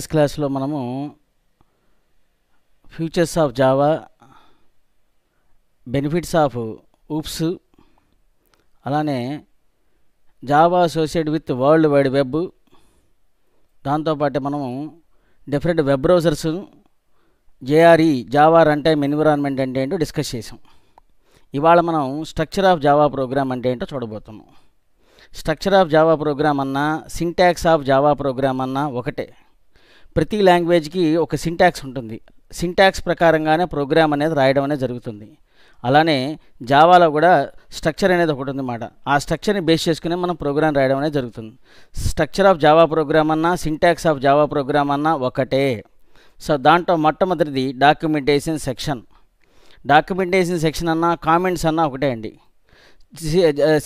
Previous క్లాస్లో మనము features of Java benefits of OOPs అలానే Java associate with world wide web దాంతోపాటు మనము different web browsers JRE Java run time environment అంటే ఏంటో డిస్కస్ చేసాం ఇవాళ మనం స్ట్రక్చర్ ఆఫ్ జావా ప్రోగ్రామ్ అంటే ఏంటో చూడబోతున్నాం స్ట్రక్చర్ ఆఫ్ జావా ప్రోగ్రామ్ అన్నా సింటాక్స్ ఆఫ్ జావా ప్రోగ్రామ్ అన్నా ఒకటే ప్రతి లాంగ్వేజ్కి ఒక సింటాక్స్ ఉంటుంది సింటాక్స్ ప్రకారంగానే ప్రోగ్రామ్ అనేది రాయడం అనేది జరుగుతుంది అలానే జావాలో కూడా స్ట్రక్చర్ అనేది ఒకటి ఉందన్నమాట ఆ స్ట్రక్చర్ని బేస్ చేసుకుని మనం ప్రోగ్రామ్ రాయడం అనేది జరుగుతుంది స్ట్రక్చర్ ఆఫ్ జావా ప్రోగ్రామ్ అన్నా సింటాక్స్ ఆఫ్ జావా ప్రోగ్రామ్ అన్నా ఒకటే సో దాంట్లో మొట్టమొదటిది డాక్యుమెంటేషన్ సెక్షన్ డాక్యుమెంటేషన్ సెక్షన్ అన్నా కామెంట్స్ అన్నా ఒకటే అండి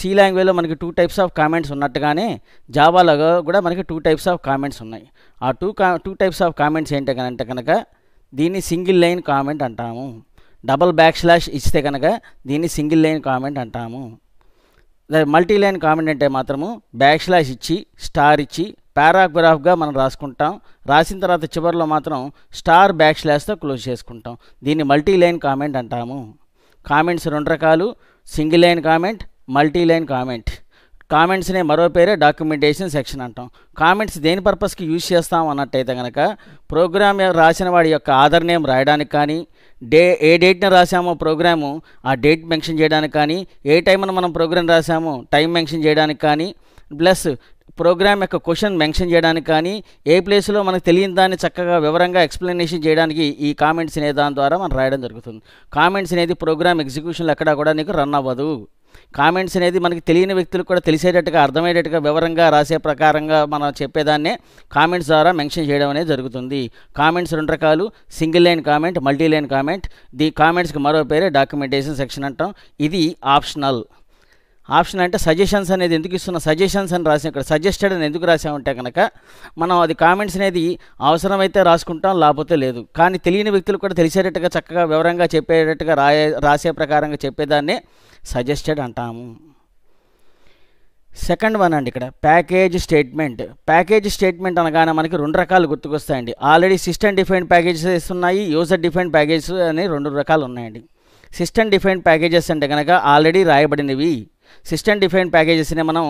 సి లాంగ్వేజ్లో మనకి టూ టైప్స్ ఆఫ్ కామెంట్స్ ఉన్నట్టుగానే జావాలో కూడా మనకి టూ టైప్స్ ఆఫ్ కామెంట్స్ ఉన్నాయి ఆ టూ కా టూ టైప్స్ ఆఫ్ కామెంట్స్ ఏంటి అంటే కనుక దీన్ని సింగిల్ లైన్ కామెంట్ అంటాము డబల్ బ్యాక్ స్లాష్ ఇస్తే కనుక దీన్ని సింగిల్ లైన్ కామెంట్ అంటాము మల్టీ లైన్ కామెంట్ అంటే మాత్రము బ్యాక్ స్లాష్ ఇచ్చి స్టార్ ఇచ్చి పారాగ్రాఫ్గా మనం రాసుకుంటాం రాసిన తర్వాత చివరిలో మాత్రం స్టార్ బ్యాక్ స్లాష్తో క్లోజ్ చేసుకుంటాం దీన్ని మల్టీ లైన్ కామెంట్ అంటాము కామెంట్స్ రెండు రకాలు single line comment multi line comment కామెంట్స్నే మరో పేరే డాక్యుమెంటేషన్ సెక్షన్ అంటాం కామెంట్స్ దేని పర్పస్కి యూజ్ చేస్తాం అన్నట్టయితే కనుక ప్రోగ్రామ్ రాసిన వాడి యొక్క ఆధార్ నేమ్ రాయడానికి కానీ డే ఏ డేట్ని రాసామో ప్రోగ్రాము ఆ డేట్ మెన్షన్ చేయడానికి కానీ ఏ టైంను మనం ప్రోగ్రామ్ రాసామో టైం మెన్షన్ చేయడానికి కానీ ప్లస్ ప్రోగ్రామ్ యొక్క క్వశ్చన్ మెన్షన్ చేయడానికి కానీ ఏ ప్లేస్లో మనకు తెలియని దాన్ని చక్కగా వివరంగా ఎక్స్ప్లెనేషన్ చేయడానికి ఈ కామెంట్స్ అనే దాని ద్వారా మనం రాయడం జరుగుతుంది కామెంట్స్ అనేది ప్రోగ్రామ్ ఎగ్జిక్యూషన్లో ఎక్కడ కూడా నీకు రన్ అవ్వదు కామెంట్స్ అనేది మనకి తెలియని వ్యక్తులకు కూడా తెలిసేటట్టుగా అర్థమయ్యేటట్టుగా వివరంగా రాసే ప్రకారంగా మనం చెప్పేదాన్నే కామెంట్స్ ద్వారా మెన్షన్ చేయడం అనేది జరుగుతుంది కామెంట్స్ రెండు రకాలు single line comment multi line comment ది కామెంట్స్కి మరో పేరే డాక్యుమెంటేషన్ సెక్షన్ అంటాం ఇది ఆప్షనల్ ఆప్షన్ అంటే సజెషన్స్ అనేది ఎందుకు ఇస్తున్న సజెషన్స్ అని రాసి ఇక్కడ సజెస్టెడ్ అని ఎందుకు రాసామంటే కనుక మనం అది కామెంట్స్ అనేది అవసరమైతే రాసుకుంటాం లేకపోతే లేదు కానీ తెలియని వ్యక్తులు కూడా తెలిసేటట్టుగా చక్కగా వివరంగా చెప్పేటట్టుగా రాయే రాసే ప్రకారంగా చెప్పేదాన్ని సజెస్టెడ్ అంటాము సెకండ్ వన్ అండి ఇక్కడ ప్యాకేజ్ స్టేట్మెంట్ ప్యాకేజ్ స్టేట్మెంట్ అనగానే మనకి రెండు రకాలు గుర్తుకొస్తాయండి ఆల్రెడీ సిస్టమ్ డిఫైన్డ్ ప్యాకేజెస్ ఉన్నాయి యూజర్ డిఫైన్డ్ ప్యాకేజెస్ అని రెండు రకాలు ఉన్నాయండి సిస్టమ్ డిఫైన్డ్ ప్యాకేజెస్ అంటే కనుక ఆల్రెడీ రాయబడినవి సిస్టమ్ డిఫైన్ ప్యాకేజెస్ని మనం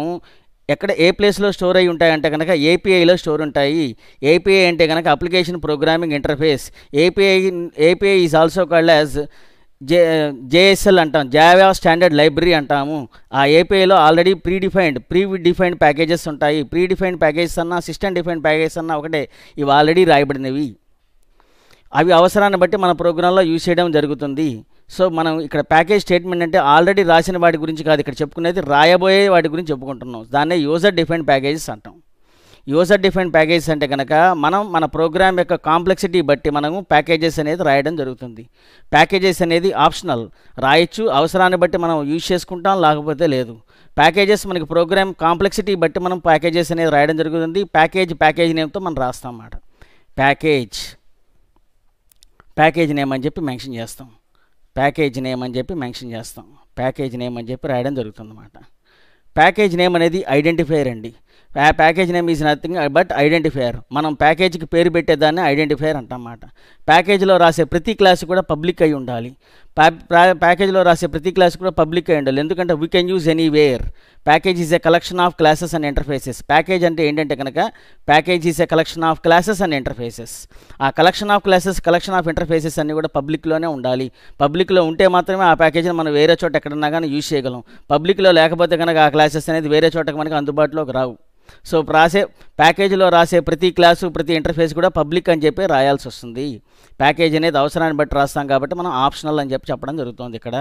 ఎక్కడ ఏ ప్లేస్లో స్టోర్ అయ్యి ఉంటాయంటే కనుక ఏపీఐలో స్టోర్ ఉంటాయి ఏపీఐ అంటే కనుక application programming interface API API is also called as J JSL అంటాం జావా స్టాండర్డ్ లైబ్రరీ అంటాము ఆ ఏపీఐలో already pre defined pre defined packages ఉంటాయి ప్రీ డిఫైన్డ్ ప్యాకేజెస్ అన్నా సిస్టమ్ డిఫైన్డ్ ప్యాకేజెస్ అన్నా ఒకటే ఇవి ఆల్రెడీ రాయబడినవి అవి అవసరాన్ని బట్టి మన ప్రోగ్రాంలో యూజ్ చేయడం జరుగుతుంది సో మనం ఇక్కడ ప్యాకేజ్ స్టేట్మెంట్ అంటే ఆల్రెడీ రాసిన వాటి గురించి కాదు ఇక్కడ చెప్పుకునేది రాయబోయే వాటి గురించి చెప్పుకుంటున్నాం దాన్నే యూజర్ డిఫైన్డ్ ప్యాకేజెస్ అంటాం యూజర్ డిఫైన్డ్ ప్యాకేజెస్ అంటే కనుక మనం మన ప్రోగ్రామ్ యొక్క కాంప్లెక్సిటీ బట్టి మనము ప్యాకేజెస్ అనేది రాయడం జరుగుతుంది ప్యాకేజెస్ అనేది ఆప్షనల్ రాయొచ్చు అవసరాన్ని బట్టి మనం యూజ్ చేసుకుంటాం లేకపోతే లేదు ప్యాకేజెస్ మనకి ప్రోగ్రామ్ కాంప్లెక్సిటీ బట్టి మనం ప్యాకేజెస్ అనేది రాయడం జరుగుతుంది ప్యాకేజ్ ప్యాకేజ్ నేమ్తో మనం రాస్తాం అన్నమాట ప్యాకేజ్ ప్యాకేజ్ నేమ్ అని చెప్పి మెన్షన్ చేస్తాం ప్యాకేజ్ నేమ్ అని చెప్పి మెన్షన్ చేస్తాం ప్యాకేజ్ నేమ్ అని చెప్పి రాయడం జరుగుతుందన్నమాట ప్యాకేజ్ నేమ్ అనేది ఐడెంటిఫైర్ అండి package name is nothing but identifier మనం ప్యాకేజీకి పేరు పెట్టేదాన్ని అంటాం అన్నమాట ప్యాకేజీలో రాసే ప్రతి క్లాస్ కూడా పబ్లిక్ అయి ఉండాలి ప్యాకేజీలో రాసే ప్రతి క్లాస్ కూడా పబ్లిక్ అయి ఉండాలి ఎందుకంటే we can use anywhere package is a collection of classes and interfaces package అంటే ఏంటంటే కనుక package is a collection of classes and interfaces ఆ collection of classes collection of interfaces అన్నీ కూడా పబ్లిక్లోనే ఉండాలి పబ్లిక్లో ఉంటే మాత్రమే ఆ ప్యాకేజీని మనం వేరే చోట ఎక్కడన్నా కానీ యూజ్ చేయగలం పబ్లిక్లో లేకపోతే కనుక ఆ క్లాసెస్ అనేది వేరే చోటకి మనకి అందుబాటులోకి రావు సో రాసే ప్యాకేజీలో రాసే ప్రతి క్లాసు ప్రతి ఇంటర్ఫేస్ కూడా పబ్లిక్ అని చెప్పి రాయాల్సి వస్తుంది ప్యాకేజ్ అనేది అవసరాన్ని బట్టి రాస్తాం కాబట్టి మనం ఆప్షనల్ అని చెప్పి చెప్పడం జరుగుతుంది ఇక్కడ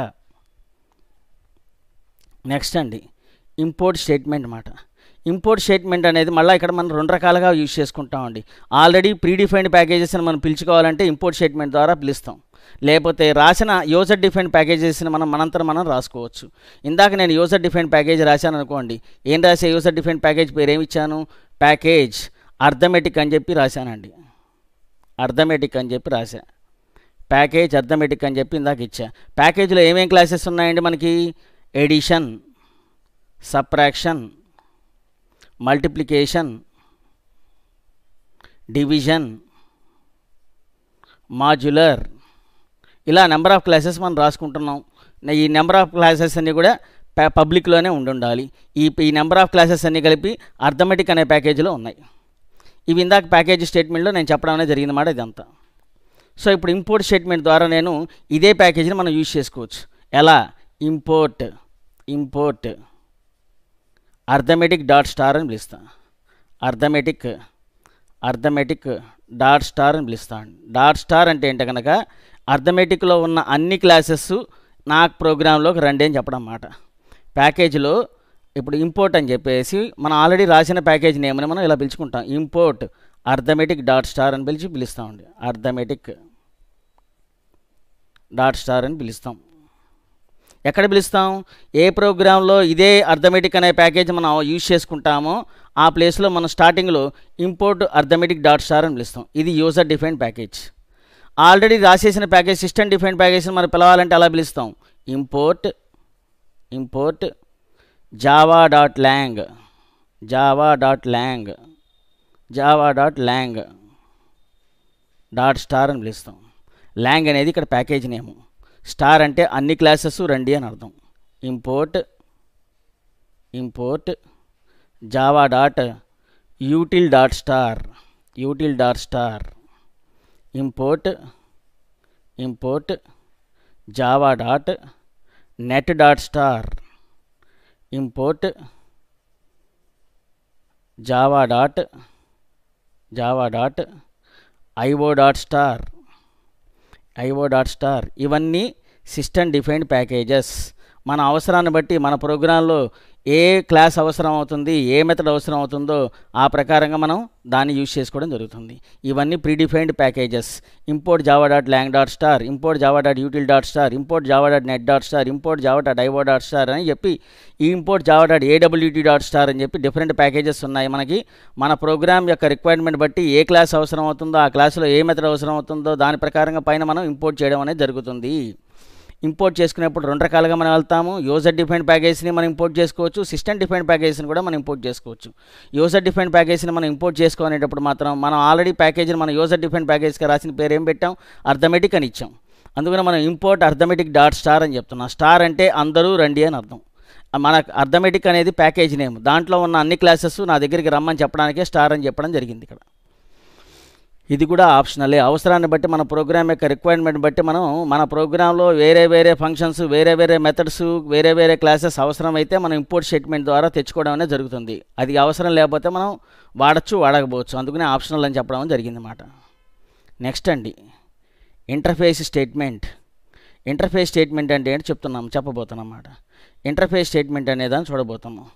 నెక్స్ట్ అండి ఇంపోర్ట్ స్టేట్మెంట్ అనమాట ఇంపోర్ట్ స్టేట్మెంట్ అనేది మళ్ళీ ఇక్కడ మనం రెండు రకాలుగా యూజ్ చేసుకుంటామండి ఆల్రెడీ ప్రీడిఫైన్డ్ ప్యాకేజెస్ని మనం పిలుచుకోవాలంటే ఇంపోర్ట్ స్టేట్మెంట్ ద్వారా పిలుస్తాం లేకపోతే రాసిన యూజర్ డిఫైన్ ప్యాకేజెస్ని మనం మనంతరం మనం రాసుకోవచ్చు ఇందాక నేను యూజర్ డిఫైన్ ప్యాకేజ్ రాశాను అనుకోండి ఏం రాసే యూజర్ డిఫైన్ ప్యాకేజ్ పేరు ఏమి ఇచ్చాను ప్యాకేజ్ అర్థమెటిక్ అని చెప్పి రాశానండి అర్థమెటిక్ అని చెప్పి రాశా ప్యాకేజ్ అర్థమెటిక్ అని చెప్పి ఇందాక ఇచ్చా ప్యాకేజ్లో ఏమేం క్లాసెస్ ఉన్నాయండి మనకి addition subtraction multiplication division modular ఇలా నెంబర్ ఆఫ్ క్లాసెస్ మనం రాసుకుంటున్నాం ఈ నెంబర్ ఆఫ్ క్లాసెస్ అన్నీ కూడా పబ్లిక్లోనే ఉండి ఉండాలి ఈ ఈ నెంబర్ ఆఫ్ క్లాసెస్ అన్నీ కలిపి అర్థమెటిక్ అనే ప్యాకేజీలో ఉన్నాయి ఇవి ఇందాక ప్యాకేజీ స్టేట్మెంట్లో నేను చెప్పడం అనేది మాట ఇదంతా సో ఇప్పుడు ఇంపోర్ట్ స్టేట్మెంట్ ద్వారా నేను ఇదే ప్యాకేజీని మనం యూజ్ చేసుకోవచ్చు ఎలా import import arithmetic dot star అని పిలుస్తాను అర్థమెటిక్ అర్థమెటిక్ డాట్ స్టార్ అని పిలుస్తాను డాట్ స్టార్ అంటే ఏంటి కనుక అర్థమెటిక్లో ఉన్న అన్ని క్లాసెస్ నాకు ప్రోగ్రాంలోకి రండి అని చెప్పడం అన్నమాట ప్యాకేజీలో ఇప్పుడు ఇంపోర్ట్ అని చెప్పేసి మనం ఆల్రెడీ రాసిన ప్యాకేజ్ నేమ్ని మనం ఇలా పిలుచుకుంటాం ఇంపోర్ట్ అర్థమెటిక్ డాట్ స్టార్ అని పిలిచి పిలుస్తామండి అర్థమెటిక్ డాట్ స్టార్ అని పిలుస్తాం ఎక్కడ పిలుస్తాం ఏ ప్రోగ్రాంలో ఇదే అర్థమెటిక్ అనే ప్యాకేజ్ మనం యూజ్ చేసుకుంటామో ఆ ప్లేస్లో మనం స్టార్టింగ్లో ఇంపోర్ట్ అర్థమెటిక్ డాట్ స్టార్ అని పిలుస్తాం ఇది యూజర్ డిఫైన్ ప్యాకేజ్ ఆల్రెడీ రాసేసిన ప్యాకేజ్ సిస్టమ్ డిఫైన్ ప్యాకేజ్ని మనం పిలవాలంటే అలా పిలుస్తాం import import Java dot lang Java dot lang Java dot lang dot star అని పిలుస్తాం ల్యాంగ్ అనేది ఇక్కడ ప్యాకేజ్ నేమ్ స్టార్ అంటే అన్ని క్లాసెస్ రండి అని అర్థం import import Java dot util dot star util dot star import import Java dot net dot star import Java dot Java dot IO dot star IO dot star ఇవన్నీ system defined packages మన అవసరాన్ని బట్టి మన ప్రోగ్రాంలో ఏ class అవసరం అవుతుంది ఏ method అవసరం అవుతుందో ఆ ప్రకారంగా మనం దాన్ని యూజ్ చేసుకోవడం జరుగుతుంది ఇవన్నీ predefined packages import Java dot lang dot star import Java dot util dot star import Java dot net dot star import Java dot IO dot star అని చెప్పి ఈ import Java dot AWT dot star అని చెప్పి different packages ఉన్నాయి మనకి మన programme యొక్క requirement బట్టి ఏ క్లాస్ అవసరం అవుతుందో ఆ క్లాస్లో ఏ మెథడ్ అవసరం అవుతుందో దాని ప్రకారంగా పైన మనం ఇంపోర్ట్ చేయడం అనేది జరుగుతుంది ఇంపోర్ట్ చేసుకునేప్పుడు రెండు రకాలుగా మనం వెళ్తాము యూజర్ డిఫైన్డ్ ప్యాకేజ్ని మనం ఇంపోర్ట్ చేసుకోవచ్చు సిస్టమ్ డిఫైన్డ్ ప్యాకేజ్ని కూడా మనం ఇంపోర్ట్ చేసుకోవచ్చు యూజర్ డిఫైన్డ్ ప్యాకేజ్ని మనం ఇంపోర్ట్ చేసుకునేటప్పుడు మాత్రం మనం ఆల్రెడీ ప్యాకేజీని మనం యూజర్ డిఫైన్డ్ ప్యాకేజ్కి రాసిన పేరు ఏం పెట్టాం అర్థమెటిక్ అని ఇచ్చాం అందుకని మనం ఇంపోర్ట్ అర్థమెటిక్ డాట్ స్టార్ అని చెప్తున్నాం స్టార్ అంటే అందరూ రండి అని అర్థం మన అర్థమెటిక్ అనేది ప్యాకేజ్ నేమ్ దాంట్లో ఉన్న అన్ని క్లాసెస్ నా దగ్గరికి రమ్మని చెప్పడానికే స్టార్ అని చెప్పడం జరిగింది ఇక్కడ ఇది కూడా ఆప్షనలే అవసరాన్ని బట్టి మన ప్రోగ్రామ్ యొక్క రిక్వైర్మెంట్ బట్టి మనం మన ప్రోగ్రాంలో వేరే వేరే ఫంక్షన్స్ వేరే వేరే మెథడ్స్ వేరే వేరే క్లాసెస్ అవసరమైతే మనం ఇంపోర్ట్ స్టేట్మెంట్ ద్వారా తెచ్చుకోవడం అనేది జరుగుతుంది అది అవసరం లేకపోతే మనం వాడచ్చు వాడకపోవచ్చు అందుకనే ఆప్షనల్ అని చెప్పడం జరిగింది అన్నమాట నెక్స్ట్ అండి ఇంటర్ఫేస్ స్టేట్మెంట్ ఇంటర్ఫేస్ స్టేట్మెంట్ అంటే ఏంటి చెప్తున్నాం చెప్పబోతున్నాం అన్నమాట ఇంటర్ఫేస్ స్టేట్మెంట్ అనేదాన్ని చూడబోతున్నాం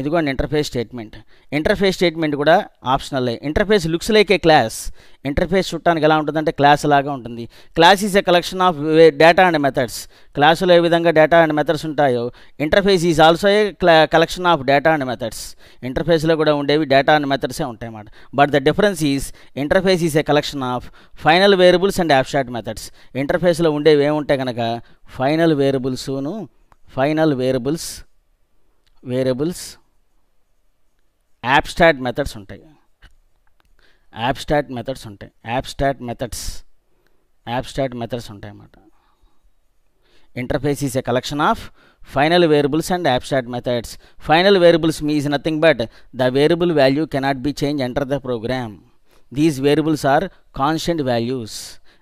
ఇదిగోండి ఇంటర్ఫేస్ స్టేట్మెంట్ ఇంటర్ఫేస్ స్టేట్మెంట్ కూడా optional interface looks like a class interface చుట్టానికి ఎలా ఉంటుందంటే క్లాస్ లాగా ఉంటుంది class is a collection of data and methods క్లాసులో ఏ విధంగా డేటా అండ్ మెథడ్స్ ఉంటాయో interface is also a collection of data and methods ఇంటర్ఫేస్లో కూడా ఉండేవి డేటా అండ్ మెథడ్సే ఉంటాయి అన్నమాట but the difference is interface is a collection of final variables and abstract methods ఇంటర్ఫేస్లో ఉండేవి ఏముంటాయి కనుక ఫైనల్ వేరియబుల్స్ను final variables variables abstract methods ఉంటాయి యాబ్స్ట్రాక్ట్ మెథడ్స్ ఉంటాయి యాబ్స్ట్రాక్ట్ మెథడ్స్ యాబ్స్ట్రాక్ట్ మెథడ్స్ ఉంటాయి అన్నమాట interface is a collection of final variables and abstract methods final variables మీ is nothing but the variable value cannot be change enter the program these variables are constant values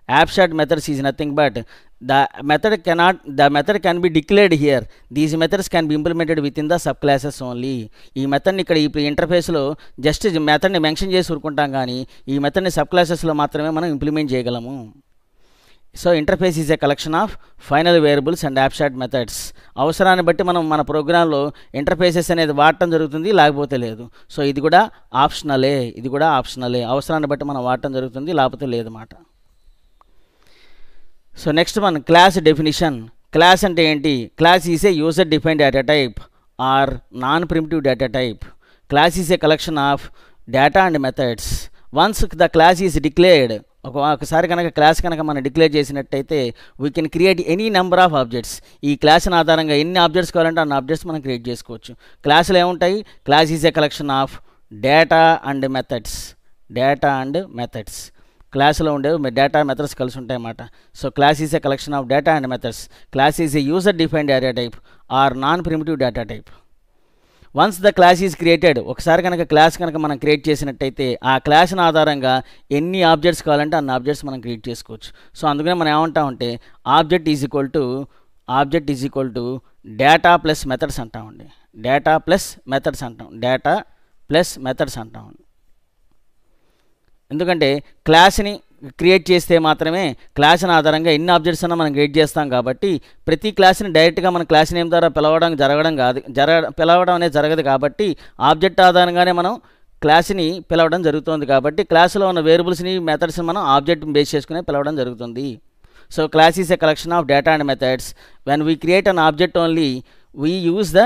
abstract methods is nothing but the method cannot the method can be declared here these methods can be implemented within the subclasses only ee method ikkada interface lo just method ni mention chesi urukuntam gaani ee method ni subclasses lo maatrame manam implement cheyagalamu so interface is a collection of final variables and abstract methods avasaranni batti manam program lo interfaces anedi vaadatam jarugutundi laagipothe ledhu so idi kuda optional e idi kuda optional e avasaranni batti manam vaadatam jarugutundi laagipothe ledhu so next one class definition class అంటే ఏంటి class is a user define data type or non primitive data type class is a collection of data and methods once the class is declared ఒక ఒకసారి కనుక class కనుక మనం declare చేసినట్టయితే we can create any number of objects ఈ క్లాస్ని ఆధారంగా ఎన్ని ఆబ్జెక్ట్స్ కావాలంటే అన్ని ఆబ్జెక్ట్స్ మనం క్రియేట్ చేసుకోవచ్చు క్లాసులు ఏముంటాయి class is a collection of data and methods data and methods క్లాస్లో ఉండేవి డేటా మెథడ్స్ కలిసి ఉంటాయి అన్నమాట so class is a collection of data and methods class is a user defined area type or non primitive data type once the class is created ఒకసారి కనుక class కనుక మనం create చేసినట్టయితే ఆ క్లాస్ని ఆధారంగా ఎన్ని ఆబ్జెక్ట్స్ కావాలంటే అన్ని ఆబ్జెక్ట్స్ మనం క్రియేట్ చేసుకోవచ్చు సో అందుకనే మనం ఏమంటామంటే object is equal to object is equal to data plus methods అంటామండి డేటా ప్లస్ మెథడ్స్ అంటాం డేటా ప్లస్ మెథడ్స్ అంటాం ఎందుకంటే క్లాస్ని క్రియేట్ చేస్తే మాత్రమే క్లాస్ని ఆధారంగా ఎన్ని ఆబ్జెక్ట్స్ అన్నా మనం క్రియేట్ చేస్తాం కాబట్టి ప్రతి క్లాస్ని డైరెక్ట్గా మన క్లాస్ నేమ్ ద్వారా పిలవడం జరగడం కాదు జరగ పిలవడం అనేది జరగదు కాబట్టి ఆబ్జెక్ట్ ఆధారంగానే మనం క్లాస్ని పిలవడం జరుగుతుంది కాబట్టి క్లాస్లో ఉన్న వేరియబుల్స్ని మెథడ్స్ని మనం ఆబ్జెక్ట్ బేస్ చేసుకునే పిలవడం జరుగుతుంది so class is a collection of data and methods when we create an object only we use the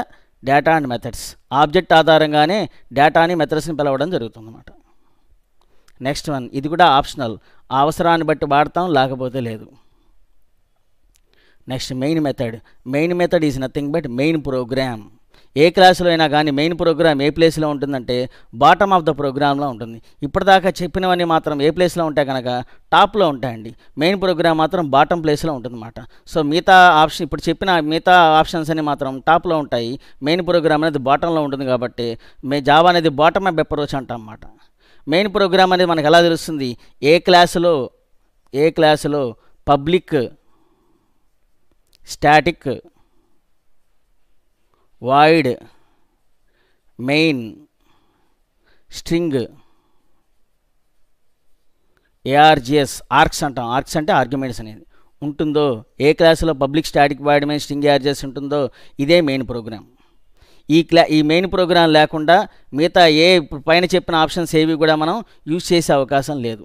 data and methods object ఆధారంగానే డేటాని మెథడ్స్ని పిలవడం జరుగుతుంది అన్నమాట నెక్స్ట్ వన్ ఇది కూడా ఆప్షనల్ అవసరాన్ని బట్టి వాడతాం లేకపోతే లేదు next main method main method is nothing but main program ఏ క్లాసులో అయినా కానీ మెయిన్ ప్రోగ్రామ్ ఏ ప్లేస్లో ఉంటుందంటే బాటమ్ ఆఫ్ ద ప్రోగ్రామ్లో ఉంటుంది ఇప్పటిదాకా చెప్పినవన్నీ మాత్రం ఏ ప్లేస్లో ఉంటాయి కనుక టాప్లో ఉంటాయండి మెయిన్ ప్రోగ్రామ్ మాత్రం బాటమ్ ప్లేస్లో ఉంటుందన్నమాట సో మిగతా ఆప్షన్ ఇప్పుడు చెప్పిన మిగతా ఆప్షన్స్ అని మాత్రం టాప్లో ఉంటాయి మెయిన్ ప్రోగ్రామ్ అనేది బాటంలో ఉంటుంది కాబట్టి మే జాబ్ అనేది బాటమ్ ఎప్పర్ వచ్చి అంటాం అన్నమాట మెయిన్ ప్రోగ్రామ్ అనేది మనకు ఎలా తెలుస్తుంది ఏ క్లాసులో ఏ క్లాసులో public static void main string ARGS args అంటాం ఆర్క్స్ అంటే ఆర్గ్యుమెంట్స్ అనేది ఉంటుందో ఏ క్లాసులో public static void main string ARGS ఉంటుందో ఇదే మెయిన్ ప్రోగ్రామ్ ఈ క్లా ఈ మెయిన్ ప్రోగ్రాం లేకుండా మిగతా ఏ పైన చెప్పిన ఆప్షన్స్ ఏవి కూడా మనం యూజ్ చేసే అవకాశం లేదు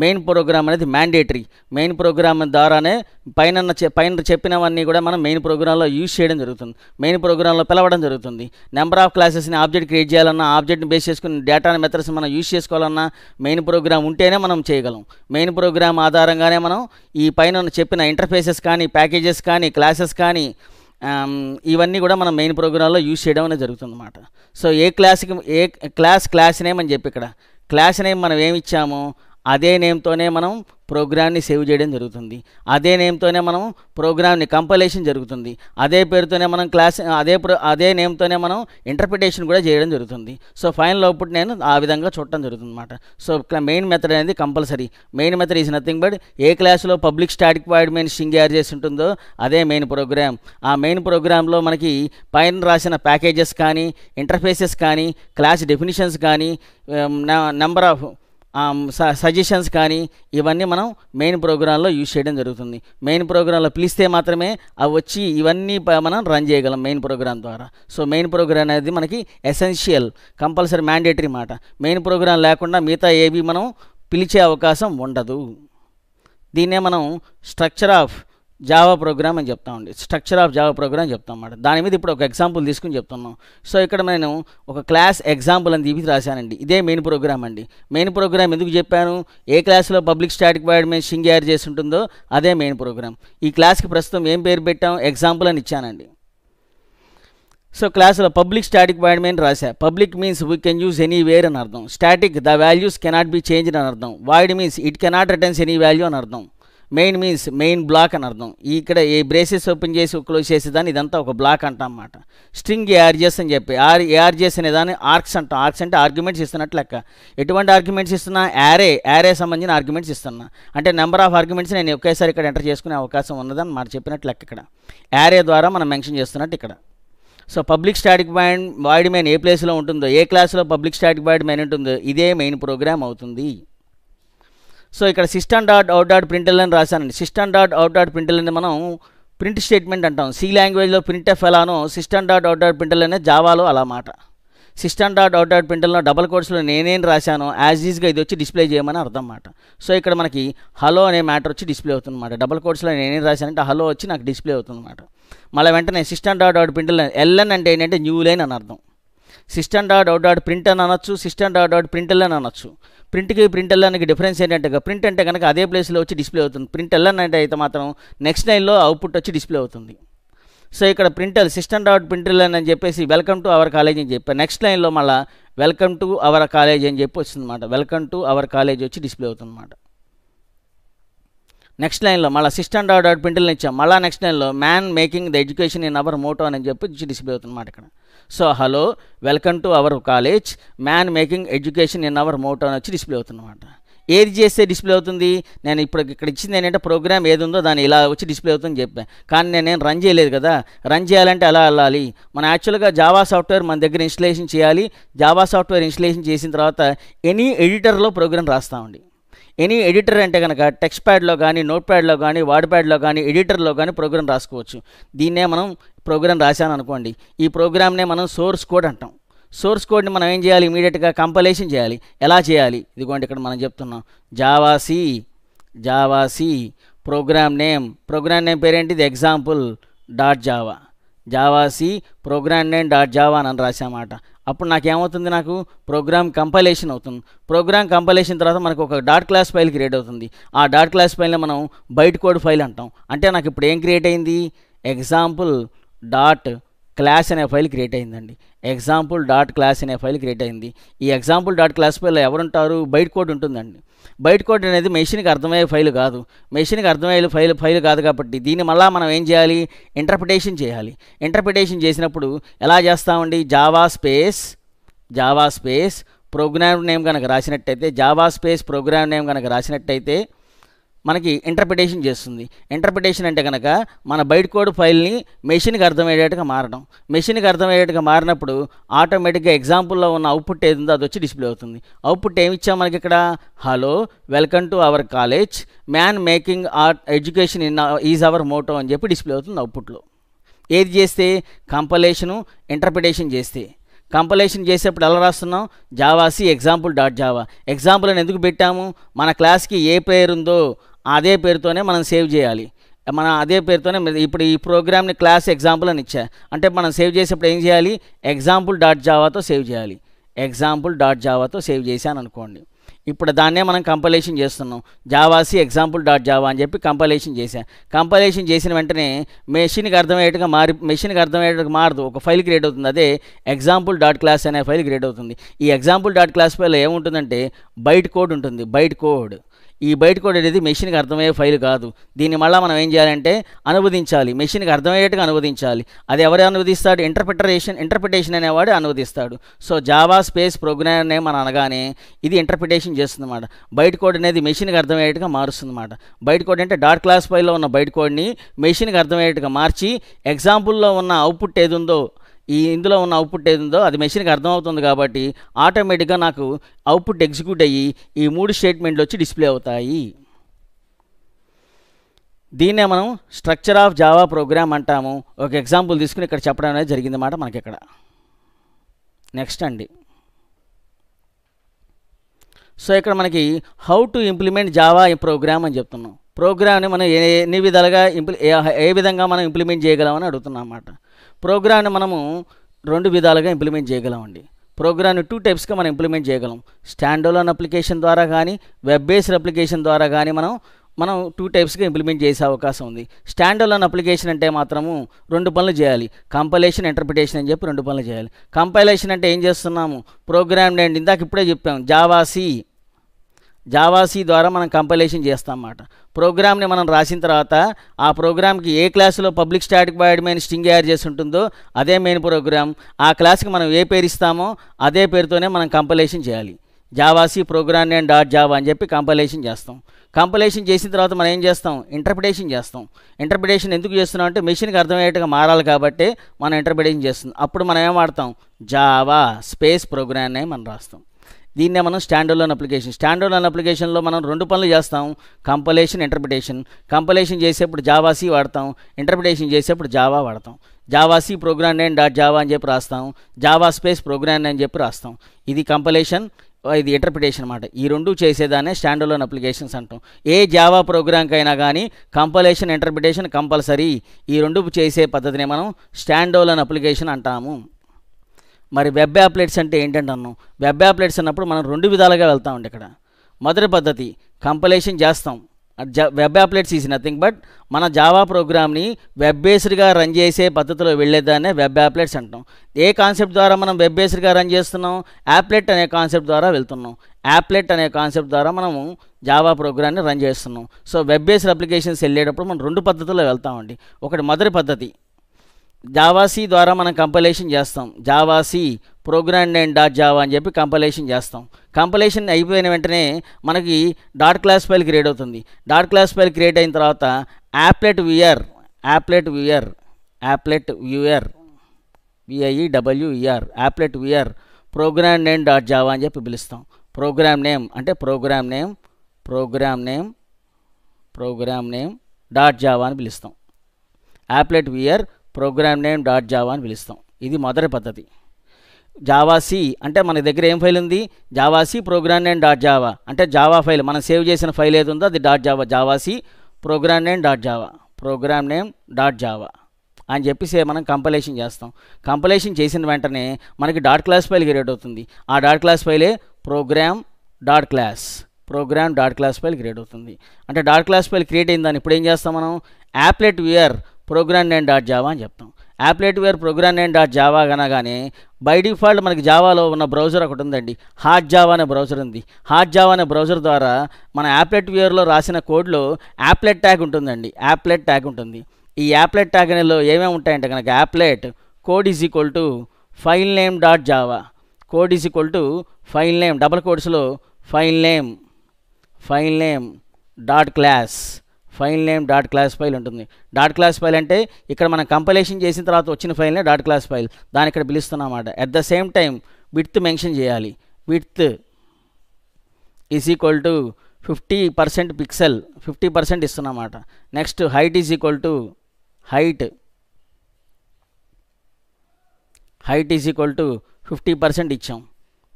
మెయిన్ ప్రోగ్రామ్ అనేది మ్యాండేటరీ మెయిన్ ప్రోగ్రామ్ ద్వారానే పైన పైన చెప్పినవన్నీ కూడా మనం మెయిన్ ప్రోగ్రాంలో యూజ్ చేయడం జరుగుతుంది మెయిన్ ప్రోగ్రాంలో పిలవడం జరుగుతుంది నెంబర్ ఆఫ్ క్లాసెస్ని ఆబ్జెక్ట్ క్రియేట్ చేయాలన్నా ఆబ్జెక్ట్ని బేస్ చేసుకుని డేటా మెథడ్స్ మనం యూజ్ చేసుకోవాలన్నా మెయిన్ ప్రోగ్రామ్ ఉంటేనే మనం చేయగలం మెయిన్ ప్రోగ్రామ్ ఆధారంగానే మనం ఈ పైన చెప్పిన ఇంటర్ఫేసెస్ కానీ ప్యాకేజెస్ కానీ క్లాసెస్ కానీ ఇవన్నీ కూడా మనం మెయిన్ ప్రోగ్రాంలో యూజ్ చేయడం అనేది జరుగుతుంది అనమాట సో ఏ క్లాస్కి ఏ క్లాస్ క్లాస్ నేమ్ అని చెప్పి ఇక్కడ క్లాస్ నేమ్ మనం ఏమి ఇచ్చాము అదే నేమ్తోనే మనం ప్రోగ్రామ్ని సేవ్ చేయడం జరుగుతుంది అదే నేమ్తోనే మనం ప్రోగ్రామ్ని కంపలేషన్ జరుగుతుంది అదే పేరుతోనే మనం క్లాస్ అదే అదే నేమ్తోనే మనం ఇంటర్ప్రిటేషన్ కూడా చేయడం జరుగుతుంది సో ఫైనల్ అవుట్పుట్ నేను ఆ విధంగా చూడటం జరుగుతుంది అనమాట సో మెయిన్ మెథడ్ అనేది compulsory main method is nothing but a క్లాస్లో public static void main string add చేసి ఉంటుందో అదే మెయిన్ ప్రోగ్రామ్ ఆ మెయిన్ ప్రోగ్రాంలో మనకి పైన రాసిన ప్యాకేజెస్ కానీ ఇంటర్ఫేసెస్ కానీ క్లాస్ డెఫినిషన్స్ కానీ um, నెంబర్ ఆఫ్ సజెషన్స్ కానీ ఇవన్నీ మనం మెయిన్ ప్రోగ్రాంలో యూజ్ చేయడం జరుగుతుంది మెయిన్ ప్రోగ్రాంలో పిలిస్తే మాత్రమే అవి వచ్చి ఇవన్నీ మనం రన్ చేయగలం మెయిన్ ప్రోగ్రాం ద్వారా సో మెయిన్ ప్రోగ్రామ్ అనేది మనకి ఎసెన్షియల్ కంపల్సరీ మ్యాండేటరీ మాట మెయిన్ ప్రోగ్రాం లేకుండా మిగతా ఏవి మనం పిలిచే అవకాశం ఉండదు దీన్నే మనం స్ట్రక్చర్ ఆఫ్ జావా ప్రోగ్రామ్ అని చెప్తామండి స్ట్రక్చర్ ఆఫ్ జావా ప్రోగ్రామ్ చెప్తాం అన్నమాట దాని మీద ఇప్పుడు ఒక ఎగ్జాంపుల్ తీసుకుని చెప్తున్నాం సో ఇక్కడ నేను ఒక క్లాస్ ఎగ్జాంపుల్ అని తీపి రాశానండి ఇదే మెయిన్ ప్రోగ్రామ్ అండి మెయిన్ ప్రోగ్రామ్ ఎందుకు చెప్పాను ఏ క్లాస్లో పబ్లిక్ స్టాటిక్ వైడ్ మేము షింగ్ యాడ్ చేసి ఉంటుందో అదే మెయిన్ ప్రోగ్రామ్ ఈ క్లాస్కి ప్రస్తుతం ఏం పేరు పెట్టాం ఎగ్జాంపుల్ అని ఇచ్చానండి సో క్లాస్లో పబ్లిక్ స్టాటిక్ వైడ్ మెయిన్ రాశా public means we can use anywhere అని అర్థం static the values cannot be change అని అర్థం void means it cannot returns any value అని అర్థం మెయిన్ మీన్స్ మెయిన్ బ్లాక్ అని అర్థం ఇక్కడ ఈ బ్రేసెస్ ఓపెన్ చేసి క్లోజ్ చేసేదాన్ని ఇదంతా ఒక బ్లాక్ అనమాట స్ట్రింగ్ ఏఆర్జెస్ అని చెప్పి ఆర్ ఏఆర్జెస్ అనే దాన్ని ఆర్క్స్ అంటాం ఆర్క్స్ అంటే ఆర్గ్యుమెంట్స్ ఇస్తున్నట్లు లెక్క ఎటువంటి ఆర్గ్యుమెంట్స్ ఇస్తున్నా యారే యారే సంబంధించిన ఆర్గ్యుమెంట్స్ ఇస్తున్నా అంటే నెంబర్ ఆఫ్ ఆర్గ్యుమెంట్స్ నేను ఒకేసారి ఇక్కడ ఎంటర్ చేసుకునే అవకాశం ఉన్నదని మాట చెప్పినట్లు లెక్క ఇక్కడ యారే ద్వారా మనం మెన్షన్ చేస్తున్నట్టు ఇక్కడ so public static void void main ఏ ప్లేస్లో ఉంటుందో ఏ క్లాస్లో పబ్లిక్ స్టాటిక్ బాయిడ్ మెయిన్ ఉంటుందో ఇదే మెయిన్ ప్రోగ్రామ్ అవుతుంది సో ఇక్కడ system dot out dot println అని రాశానండి system dot out dot println అని మనం ప్రింట్ స్టేట్మెంట్ అంటాం సి లాంగ్వేజ్లో ప్రింట్ ఎఫ్ ఎలానో system dot out dot println అనే జావాలో అలా మాట సిస్టమ్ డాట్ అవుట్ డాట్ ప్రింటర్లో డబల్ కోడ్స్లో నేనేం రాశాను యాజ్ ఈజ్గా ఇది వచ్చి డిస్ప్లే చేయమని అర్థం మాట సో ఇక్కడ మనకి హలో అనే మ్యాటర్ వచ్చి డిస్ప్లే అవుతుందన్నమాట డబల్ కోడ్స్లో నేనేం రాశానంటే హలో వచ్చి నాకు డిస్ప్లే అవుతుందన్నమాట మళ్ళీ వెంటనే system dot out L LN అంటే ఏంటంటే న్యూ లైన్ అని అర్థం system dot out dot print అని అనొచ్చు సిస్టమ్ డాట్ అవుట్ ప్రింటల్ అని అనొచ్చు ప్రింట్కి ప్రింట్ ఎల్లానికి డిఫరెన్స్ ఏంటంటే ప్రింట్ అంటే కనుక అదే ప్లేస్లో వచ్చి డిస్ప్లే అవుతుంది ప్రింట్ ఎల్లన్ అంటే అయితే మాత్రం నెక్స్ట్ లైన్లో అవుట్పుట్ వచ్చి డిస్ప్లే అవుతుంది సో ఇక్కడ ప్రింటర్ సిస్టమ్ డాట్ ప్రింటర్ అని చెప్పేసి వెల్కమ్ టు అవర్ కాలేజ్ అని చెప్పి నెక్స్ట్ లైన్లో మళ్ళీ వెల్కమ్ టు అవర్ కాలేజ్ అని చెప్పి అనమాట వెల్కమ్ టు అవర్ కాలేజ్ వచ్చి డిస్ప్లే అవుతుందన్నమాట నెక్స్ట్ లైన్లో మళ్ళీ సిస్టమ్ డాట్ డాట్ ప్రింటర్లు ఇచ్చాం మళ్ళీ నెక్స్ట్ లైన్లో man making the education in our motto అని చెప్పి డిస్ప్లే అవుతుందన్నమాట ఇక్కడ so hello welcome to our college man making education in our motto అని వచ్చి డిస్ప్లే అనమాట ఏది చేస్తే డిస్ప్లే అవుతుంది నేను ఇప్పుడు ఇక్కడ ఇచ్చింది ఏంటంటే ప్రోగ్రామ్ ఏది ఉందో దాన్ని ఇలా వచ్చి డిస్ప్లే అవుతుందని చెప్పాను కానీ నేను రన్ చేయలేదు కదా రన్ చేయాలంటే అలా వెళ్ళాలి మనం యాక్చువల్గా జావా సాఫ్ట్వేర్ మన దగ్గర ఇన్స్టలేషన్ చేయాలి జావా సాఫ్ట్వేర్ ఇన్స్టలేషన్ చేసిన తర్వాత ఎనీ ఎడిటర్లో ప్రోగ్రామ్ రాస్తామండి ఎనీ ఎడిటర్ అంటే కనుక టెక్స్ట్ ప్యాడ్లో కానీ నోట్ ప్యాడ్లో కానీ వాడ్ ప్యాడ్లో కానీ ఎడిటర్లో కానీ ప్రోగ్రామ్ రాసుకోవచ్చు దీన్నే మనం ప్రోగ్రాం రాశాను అనుకోండి ఈ ప్రోగ్రామ్నే మనం సోర్స్ కోడ్ అంటాం సోర్స్ కోడ్ని మనం ఏం చేయాలి ఇమీడియట్గా కంపలేషన్ చేయాలి ఎలా చేయాలి ఇదిగోండి ఇక్కడ మనం చెప్తున్నాం javac javac program name program name పేరేంటి ఇది example dot Java javac program name dot Java అని రాసామాట అప్పుడు నాకేమవుతుంది నాకు ప్రోగ్రామ్ కంపలేషన్ అవుతుంది ప్రోగ్రామ్ కంపలేషన్ తర్వాత మనకు ఒక డాట్ క్లాస్ ఫైల్ క్రియేట్ అవుతుంది ఆ డాట్ క్లాస్ ఫైల్ని మనం బయట కోడ్ ఫైల్ అంటాం అంటే నాకు ఇప్పుడు ఏం క్రియేట్ అయింది ఎగ్జాంపుల్ డాట్ క్లాస్ అనే ఫైల్ క్రియేట్ అయిందండి ఎగ్జాంపుల్ డాట్ క్లాస్ అనే ఫైల్ క్రియేట్ అయింది ఈ ఎగ్జాంపుల్ డాట్ క్లాస్ ఫైల్లో ఎవరుంటారు బైట్ కోడ్ ఉంటుందండి బైట్ కోడ్ అనేది మెషిన్కి అర్థమయ్యే ఫైల్ కాదు మెషిన్కి అర్థమయ్యే ఫైల్ ఫైల్ కాదు కాబట్టి దీని మళ్ళీ మనం ఏం చేయాలి ఇంటర్ప్రిటేషన్ చేయాలి ఇంటర్ప్రిటేషన్ చేసినప్పుడు ఎలా చేస్తామండి Java space Java space program name కనుక రాసినట్టయితే జావా స్పేస్ ప్రోగ్రామ్ నేమ్ కనుక రాసినట్టయితే మనకి ఇంటర్ప్రిటేషన్ చేస్తుంది ఇంటర్ప్రిటేషన్ అంటే కనుక మన బయట కోడ్ ఫైల్ని మెషిన్కి అర్థమయ్యేటట్టుగా మారడం మెషిన్కి అర్థమయ్యేటట్టుగా మారినప్పుడు ఆటోమేటిక్గా ఎగ్జాంపుల్లో ఉన్న అవుట్పుట్ ఉందో అది వచ్చి డిస్ప్లే అవుతుంది అవుట్పుట్ ఏమిచ్చా మనకి ఇక్కడ hello welcome to our college man making art education in is our motto అని చెప్పి డిస్ప్లే అవుతుంది అవుట్పుట్లో ఏది చేస్తే కంపలేషను ఇంటర్ప్రిటేషన్ చేస్తే కంపలేషన్ చేసేప్పుడు ఎలా రాస్తున్నాం javac example dot Java example అని ఎందుకు పెట్టాము మన క్లాస్కి ఏ ప్లేయర్ ఉందో అదే పేరుతోనే మనం సేవ్ చేయాలి మన అదే పేరుతోనే ఇప్పుడు ఈ ప్రోగ్రామ్ని క్లాస్ ఎగ్జాంపుల్ అని ఇచ్చా అంటే మనం సేవ్ చేసేప్పుడు ఏం చేయాలి ఎగ్జాంపుల్ డాట్ జావాతో సేవ్ చేయాలి ఎగ్జాంపుల్ డాట్ జావాతో సేవ్ చేశాను అనుకోండి ఇప్పుడు దాన్నే మనం కంపలేషన్ చేస్తున్నాం జావాసి ఎగ్జాంపుల్ డాట్ జావా అని చెప్పి కంపలేషన్ చేశాను కంపలేషన్ చేసిన వెంటనే మెషిన్కి అర్థమయ్యేట్టుగా మారి మెషిన్కి అర్థమయ్యేట్టుగా మారదు ఒక ఫైల్ క్రియేట్ అవుతుంది అదే ఎగ్జాంపుల్ డాట్ క్లాస్ అనే ఫైల్ క్రియేట్ అవుతుంది ఈ ఎగ్జాంపుల్ డాట్ క్లాస్ ఫైల్ ఏముంటుందంటే బైట్ కోడ్ ఉంటుంది బైట్ కోడ్ ఈ బయట కోడ్ అనేది మెషిన్కి అర్థమయ్యే ఫైల్ కాదు దీన్ని మళ్ళీ మనం ఏం చేయాలంటే అనువదించాలి మెషిన్కి అర్థమయ్యేట్టుగా అనువదించాలి అది ఎవరు అనువదిస్తాడు ఇంటర్ప్రిటరేషన్ ఇంటర్ప్రిటేషన్ అనేవాడు అనువదిస్తాడు సో జావా స్పేస్ ప్రోగ్రామ్ అనే మనం అనగానే ఇది ఇంటర్ప్రిటేషన్ చేస్తుందన్నమాట బయట కోడ్ అనేది మెషిన్కి అర్థమయ్యేట్టుగా మారుస్తుందన్నమాట బయట కోడ్ అంటే డాట్ క్లాస్ ఫైల్లో ఉన్న బయట కోడ్ని మెషిన్కి అర్థమయ్యేట్టుగా మార్చి ఎగ్జాంపుల్లో ఉన్న అవుట్పుట్ ఏది ఉందో ఈ ఇందులో ఉన్న అవుట్పుట్ ఏదిందో అది మెషిన్కి అర్థమవుతుంది కాబట్టి ఆటోమేటిక్గా నాకు అవుట్పుట్ ఎగ్జిక్యూట్ అయ్యి ఈ మూడు స్టేట్మెంట్లు వచ్చి డిస్ప్లే అవుతాయి దీన్నే మనం స్ట్రక్చర్ ఆఫ్ జావా ప్రోగ్రామ్ అంటాము ఒక ఎగ్జాంపుల్ తీసుకుని ఇక్కడ చెప్పడం అనేది జరిగిందన్నమాట మనకి ఇక్కడ నెక్స్ట్ అండి సో ఇక్కడ మనకి how to implement Java program అని చెప్తున్నాం ప్రోగ్రామ్ని మనం ఎన్ని విధాలుగా ఇంప్లి ఏ విధంగా మనం ఇంప్లిమెంట్ చేయగలమని అడుగుతున్నాం అన్నమాట ప్రోగ్రామ్ని మనము రెండు విధాలుగా ఇంప్లిమెంట్ చేయగలమండి ప్రోగ్రామ్ని టూ టైప్స్గా మనం ఇంప్లిమెంట్ చేయగలం స్టాండ్ అప్లికేషన్ ద్వారా కానీ వెబ్ బేస్డ్ అప్లికేషన్ ద్వారా కానీ మనం మనం టూ టైప్స్గా ఇంప్లిమెంట్ చేసే అవకాశం ఉంది స్టాండ్ అప్లికేషన్ అంటే మాత్రము రెండు పనులు చేయాలి కంపైలేషన్ ఇంటర్ప్రిటేషన్ అని చెప్పి రెండు పనులు చేయాలి కంపైలేషన్ అంటే ఏం చేస్తున్నాము ప్రోగ్రామ్ నేను ఇందాక ఇప్పుడే చెప్పాము జావాసి జావాసీ ద్వారా మనం కంపైలేషన్ చేస్తాం అన్నమాట ప్రోగ్రామ్ని మనం రాసిన తర్వాత ఆ ప్రోగ్రామ్కి ఏ క్లాసులో public static void main string తయారు చేసి ఉంటుందో అదే మెయిన్ ప్రోగ్రామ్ ఆ క్లాస్కి మనం ఏ పేరు ఇస్తామో అదే పేరుతోనే మనం కంపైలేషన్ చేయాలి జావాసీ ప్రోగ్రామ్ నేను డాట్ జావా అని చెప్పి కంపైలేషన్ చేస్తాం కంపైలేషన్ చేసిన తర్వాత మనం ఏం చేస్తాం ఇంటర్ప్రిటేషన్ చేస్తాం ఇంటర్ప్రిటేషన్ ఎందుకు చేస్తున్నాం అంటే మెషిన్కి అర్థమయ్యేట్టుగా మారాలి కాబట్టి మనం ఇంటర్ప్రిటేషన్ చేస్తుంది అప్పుడు మనం ఏం వాడతాం జావా స్పేస్ ప్రోగ్రామ్ మనం రాస్తాం దీన్నే మనం స్టాండ్ అప్లికేషన్ స్టాండ్ అప్లికేషన్లో మనం రెండు పనులు చేస్తాం కంపలేషన్ ఇంటర్ప్రిటేషన్ కంపలేషన్ చేసేప్పుడు జావాసీ వాడతాం ఇంటర్ప్రిటేషన్ చేసేప్పుడు జావా వాడతాం javac program name dot Java అని చెప్పి రాస్తాం జావా స్పేస్ ప్రోగ్రామ్ అని చెప్పి రాస్తాం ఇది కంపలేషన్ ఇది ఇంటర్ప్రిటేషన్ అనమాట ఈ రెండు చేసేదానే స్టాండ్ అప్లికేషన్స్ అంటాం ఏ జావా ప్రోగ్రామ్కైనా కానీ కంపలేషన్ ఇంటర్ప్రిటేషన్ కంపల్సరీ ఈ రెండు చేసే పద్ధతిని మనం స్టాండ్ అప్లికేషన్ అంటాము మరి వెబ్ యాప్లెట్స్ అంటే ఏంటంటే అన్నాం వెబ్ యాప్లెట్స్ అన్నప్పుడు మనం రెండు విధాలుగా వెళ్తామండి ఇక్కడ మొదటి పద్ధతి కంపలేషన్ చేస్తాం web applets is nothing but మన జావా ప్రోగ్రామ్ని వెబ్ బేస్డ్గా రన్ చేసే పద్ధతిలో వెళ్ళేదాన్నే వెబ్ యాప్లెట్స్ అంటాం ఏ కాన్సెప్ట్ ద్వారా మనం వెబ్ బేస్డ్గా రన్ చేస్తున్నాం యాప్లెట్ అనే కాన్సెప్ట్ ద్వారా వెళ్తున్నాం యాప్లెట్ అనే కాన్సెప్ట్ ద్వారా మనము జావా ప్రోగ్రామ్ని రన్ చేస్తున్నాం సో వెబ్ బేస్డ్ అప్లికేషన్స్ వెళ్ళేటప్పుడు మనం రెండు పద్ధతుల్లో వెళ్తామండి ఒకటి మొదటి పద్ధతి జావాసీ ద్వారా మనం కంపలేషన్ చేస్తాం javac program name dot Java అని చెప్పి కంపలేషన్ చేస్తాం కంపలేషన్ అయిపోయిన వెంటనే మనకి డాట్ క్లాస్ ఫైల్ క్రియేట్ అవుతుంది డాట్ క్లాస్ ఫైల్ క్రియేట్ అయిన తర్వాత applet viewer applet viewer applet viewer V I E W E R applet viewer program name dot Java అని చెప్పి పిలుస్తాం ప్రోగ్రామ్ నేమ్ అంటే program name program name program name dot Java అని పిలుస్తాం applet viewer program name dot Java అని పిలుస్తాం ఇది మొదటి పద్ధతి జావాసి అంటే మన దగ్గర ఏం ఫైల్ ఉంది javac program name dot Java అంటే జావా ఫైల్ మనం సేవ్ చేసిన ఫైల్ ఏది ఉందో అది dot Java javac program name dot Java program name dot Java అని చెప్పేసి మనం కంపలేషన్ చేస్తాం కంపలేషన్ చేసిన వెంటనే మనకి డాట్ క్లాస్ ఫైల్ క్రియేట్ అవుతుంది ఆ డాట్ క్లాస్ ఫైలే program dot class program dot class file create అవుతుంది అంటే డాట్ క్లాస్ ఫైల్ క్రియేట్ అయిన దాన్ని ఇప్పుడు ఏం చేస్తాం మనం applet viewer program name dot Java అని చెప్తాం applet viewer program name dot Java అనగానే బై డిఫాల్ట్ మనకి జావాలో ఉన్న బ్రౌజర్ ఒకటి ఉందండి హాట్ జావా అనే బ్రౌజర్ ఉంది హాట్ జావా అనే బ్రౌజర్ ద్వారా మన యాప్లెట్వేర్లో రాసిన కోడ్లో యాప్లెట్ ట్యాగ్ ఉంటుందండి యాప్లెట్ ట్యాగ్ ఉంటుంది ఈ యాప్లెట్ ట్యాగ్ అనేలో ఏమేమి ఉంటాయంటే కనుక applet code is equal to file name dot Java code is equal to file name double కోడ్స్లో file name file name dot class file name dot class file ఉంటుంది dot class file అంటే ఇక్కడ మనం compilation చేసిన తర్వాత వచ్చిన ఫైల్నే dot class file దాని ఇక్కడ పిలుస్తున్నామాట at the same time width mention చేయాలి width is equal to fifty percent pixel fifty percent ఇస్తున్నమాట next height is equal to height height is equal to fifty percent ఇచ్చాం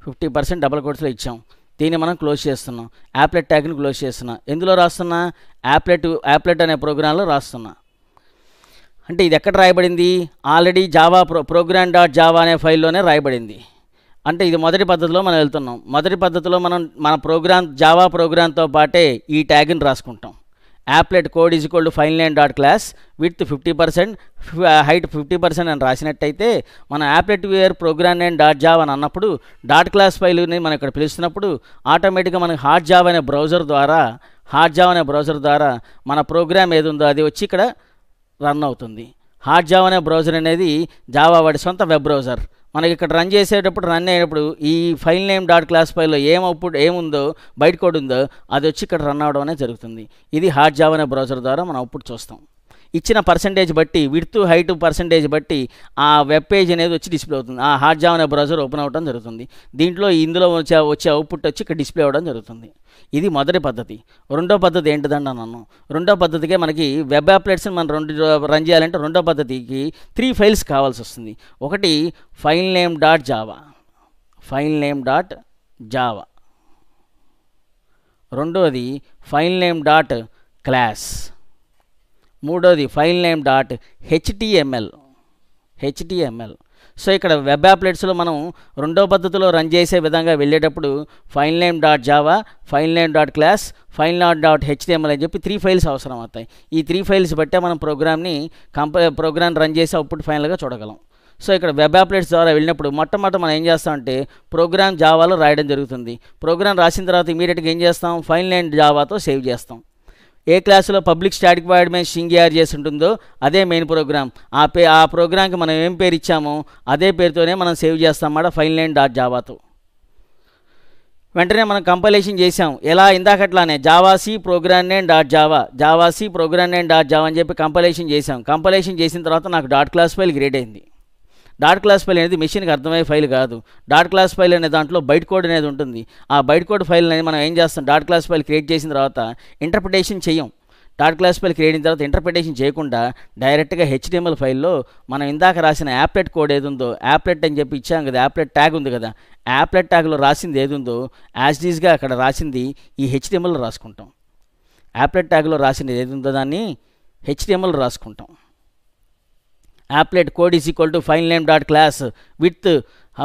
fifty percent double కోట్స్లో ఇచ్చాం దీన్ని మనం క్లోజ్ చేస్తున్నాం applet ట్యాగ్ని close చేస్తున్నాం ఎందులో రాస్తున్నా యాప్లెట్ యాప్లెట్ అనే ప్రోగ్రాంలో రాస్తున్నా అంటే ఇది ఎక్కడ రాయబడింది already Java pro program dot Java అనే ఫైల్లోనే రాయబడింది అంటే ఇది మొదటి పద్ధతిలో మనం వెళ్తున్నాం మొదటి పద్ధతిలో మనం మన ప్రోగ్రామ్ జావా ప్రోగ్రామ్తో పాటే ఈ ట్యాగ్ని రాసుకుంటాం applet code is cold to fine line dot class with fifty percent height fifty percent అని రాసినట్టయితే మన applet viewer program name dot Java అని అన్నప్పుడు డాట్ క్లాస్ ఫైల్ని మనం ఇక్కడ పిలుస్తున్నప్పుడు ఆటోమేటిక్గా మనకి హాట్ జాబ్ అనే బ్రౌజర్ ద్వారా హాట్ జాబ్ అనే బ్రౌజర్ ద్వారా మన ప్రోగ్రామ్ ఏది ఉందో అది వచ్చి ఇక్కడ రన్ అవుతుంది హాట్ జాబ్ అనే బ్రౌజర్ అనేది జావా వాడి సొంత వెబ్ బ్రౌజర్ మనకి ఇక్కడ రన్ చేసేటప్పుడు రన్ అయినప్పుడు ఈ ఫైల్ నేమ్ డాట్ క్లాస్ ఫైల్లో ఏం అప్పుడు ఏముందో బయట కోడ్ ఉందో అది వచ్చి ఇక్కడ రన్ అవడం అనేది జరుగుతుంది ఇది హార్డ్ జాబ్ అనే బ్రౌజర్ ద్వారా మనం అప్పుడు చూస్తాం ఇచ్చిన పర్సంటేజ్ బట్టి విడుతు హైట్ పర్సంటేజ్ బట్టి ఆ వెబ్ పేజ్ అనేది వచ్చి డిస్ప్లే అవుతుంది ఆ హార్డ్ జామ్ అనే బ్రౌజర్ ఓపెన్ అవ్వడం జరుగుతుంది దీంట్లో ఇందులో వచ్చే వచ్చే అవుట్పుట్ వచ్చి ఇక్కడ డిస్ప్లే అవ్వడం జరుగుతుంది ఇది మొదటి పద్ధతి రెండో పద్ధతి ఏంటిదండి అన్నాను రెండో పద్ధతికే మనకి వెబ్ ఆప్లెట్స్ని మనం రెండు రన్ చేయాలంటే రెండో పద్ధతికి త్రీ ఫైల్స్ కావాల్సి వస్తుంది ఒకటి file name dot Java file name dot Java రెండోది ఫైల్ నేమ్ డాట్ క్లాస్ మూడోది file name dot HTML HTML so ఇక్కడ వెబ్ యాప్లెట్స్లో మనం రెండో పద్ధతిలో రన్ చేసే విధంగా వెళ్ళేటప్పుడు file name dot Java file name dot class file not dot HTML అని చెప్పి త్రీ ఫైల్స్ అవసరం అవుతాయి ఈ త్రీ ఫైల్స్ బట్టే మనం ప్రోగ్రామ్ని కంప ప్రోగ్రామ్ రన్ చేసి అవుట్పుట్ ఫైనల్గా చూడగలం సో ఇక్కడ వెబ్ యాప్లెట్స్ ద్వారా వెళ్ళినప్పుడు మొట్టమొదటి మనం ఏం చేస్తామంటే ప్రోగ్రామ్ జావాలో రాయడం జరుగుతుంది ప్రోగ్రామ్ రాసిన తర్వాత ఇమీడియట్గా ఏం చేస్తాం ఫైల్ నేమ్ జావాతో సేవ్ చేస్తాం ఏ క్లాసులో పబ్లిక్ స్టాటిక్ వాయిడ్ మీద షింగియార్ చేసి ఉంటుందో అదే మెయిన్ ప్రోగ్రామ్ ఆ పే ఆ ప్రోగ్రామ్కి మనం ఏం పేరు ఇచ్చామో అదే పేరుతోనే మనం సేవ్ చేస్తామన్నమాట ఫైన్ లైన్ డాట్ జావాతో వెంటనే మనం కంపైలేషన్ చేసాం ఎలా ఇందాకట్లానే javac program name dot Java javac program name dot Java అని చెప్పి కంపైలేషన్ చేసాం కంపైలేషన్ చేసిన తర్వాత నాకు డాట్ క్లాస్ ఫైల్ గ్రేడ్ అయింది డాట్ క్లాస్ ఫైల్ అనేది మెషిన్కి అర్థమయ్యే ఫైల్ కాదు డాట్ క్లాస్ ఫైల్ అనే దాంట్లో బైట్ కోడ్ అనేది ఉంటుంది ఆ బైట్ కోడ్ ఫైల్ అనేది మనం ఏం చేస్తాం డాట్ క్లాస్ ఫైల్ క్రియేట్ చేసిన తర్వాత ఇంటర్ప్రిటేషన్ చేయం డాట్ క్లాస్ ఫైల్ క్రియేట్ అయిన తర్వాత ఇంటర్ప్రిటేషన్ చేయకుండా డైరెక్ట్గా హెచ్డిఎంఎల్ ఫైల్లో మనం ఇందాక రాసిన యాప్లెట్ కోడ్ ఏది ఉందో యాప్లెట్ అని చెప్పి ఇచ్చాం కదా యాప్లెట్ ట్యాగ్ ఉంది కదా యాప్లెట్ ట్యాగ్లో రాసింది ఏది ఉందో యాజ్డీస్గా అక్కడ రాసింది ఈ హెచ్డిఎంఎల్ రాసుకుంటాం యాప్లెట్ ట్యాగ్లో రాసింది ఏది ఉందో దాన్ని హెచ్డిఎంఎల్ రాసుకుంటాం applet code is equal to fine name dot class with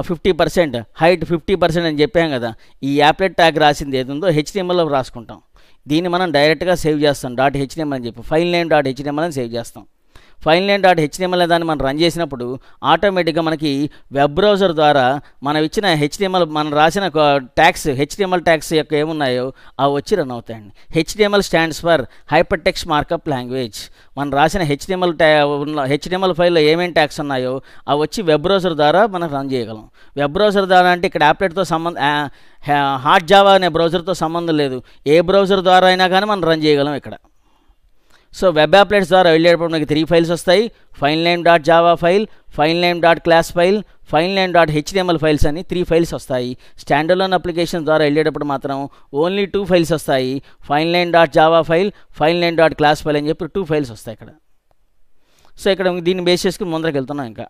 fifty percent height fifty percent అని చెప్పాం కదా ఈ యాప్లెట్ ట్యాగ్ రాసింది ఉందో హెచ్టిఎంఎల్లో రాసుకుంటాం దీన్ని మనం డైరెక్ట్గా సేవ్ చేస్తాం డాట్ హెచ్డిఎంఎల్ అని చెప్పి ఫైల్ నేమ్ డాట్ హెచ్డిఎంఎల్ అని సేవ్ చేస్తాం ఫైన్ లైన్ డాట్ హెచ్డిఎంఎల్ దాన్ని మనం రన్ చేసినప్పుడు ఆటోమేటిక్గా మనకి వెబ్ బ్రౌజర్ ద్వారా మనం ఇచ్చిన హెచ్డిఎంఎల్ మనం రాసిన ట్యాక్స్ హెచ్డిఎంఎల్ ట్యాక్స్ యొక్క ఏమున్నాయో అవి వచ్చి రన్ అవుతాయండి HTML stands for hyper text markup language మనం రాసిన హెచ్డిఎంఎల్ ట్యా ఉన్న హెచ్డిఎంఎల్ ఫైల్లో ఏమేమి ట్యాక్స్ ఉన్నాయో అవి వచ్చి వెబ్ బ్రౌజర్ ద్వారా మనం రన్ చేయగలం వెబ్ బ్రౌజర్ ద్వారా అంటే ఇక్కడ యాప్లెట్తో సంబంధ హాట్ జావా అనే బ్రౌజర్తో సంబంధం లేదు ఏ బ్రౌజర్ ద్వారా అయినా కానీ మనం రన్ చేయగలం ఇక్కడ సో వెబ్ యాప్లెట్స్ ద్వారా వెళ్ళేటప్పుడు మనకి త్రీ ఫైల్స్ వస్తాయి fine name dot Java file fine name dot class file fine name dot HTML files అని త్రీ ఫైల్స్ వస్తాయి స్టాండర్లోన్ అప్లికేషన్ ద్వారా వెళ్ళేటప్పుడు మాత్రం ఓన్లీ టూ ఫైల్స్ వస్తాయి fine name dot Java file fine name dot class file అని చెప్పి two files వస్తాయి ఇక్కడ సో ఇక్కడ దీన్ని బేస్ చేసుకుని ముందరకు వెళ్తున్నాం ఇంకా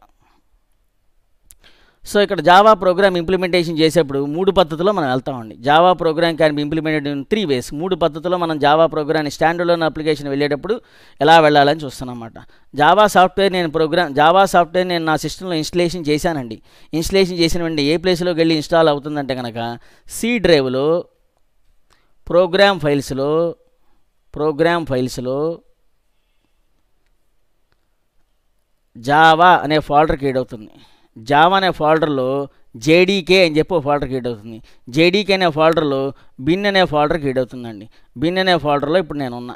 సో ఇక్కడ జావా ప్రోగ్రామ్ ఇంప్లిమెంటేషన్ చేసేప్పుడు మూడు పద్ధతిలో మనం వెళ్తామండి Java program can be implemented in three ways మూడు పద్ధతిలో మనం జావా ప్రోగ్రామ్ని స్టాండర్డ్లోని అప్లికేషన్ వెళ్ళేటప్పుడు ఎలా వెళ్ళాలని చూస్తున్నాం జావా సాఫ్ట్వేర్ నేను ప్రోగ్రామ్ జావా సాఫ్ట్వేర్ నేను నా సిస్టంలో ఇన్స్టలేషన్ చేశానండి ఇన్స్టలేషన్ చేసిన వెంటనే ఏ ప్లేస్లోకి వెళ్ళి ఇన్స్టాల్ అవుతుందంటే కనుక సి డ్రైవ్లో ప్రోగ్రామ్ ఫైల్స్లో ప్రోగ్రామ్ ఫైల్స్లో జావా అనే క్రియేట్ అవుతుంది జావ అనే ఫోల్డర్లో జేడీకే అని చెప్పి ఒక ఫోల్డర్ క్రియేట్ అవుతుంది జేడీకే అనే ఫోల్డర్లో బిన్ అనే ఫోల్డర్ క్రియేట్ అవుతుందండి బిన్ అనే ఫోల్డర్లో ఇప్పుడు నేనున్నా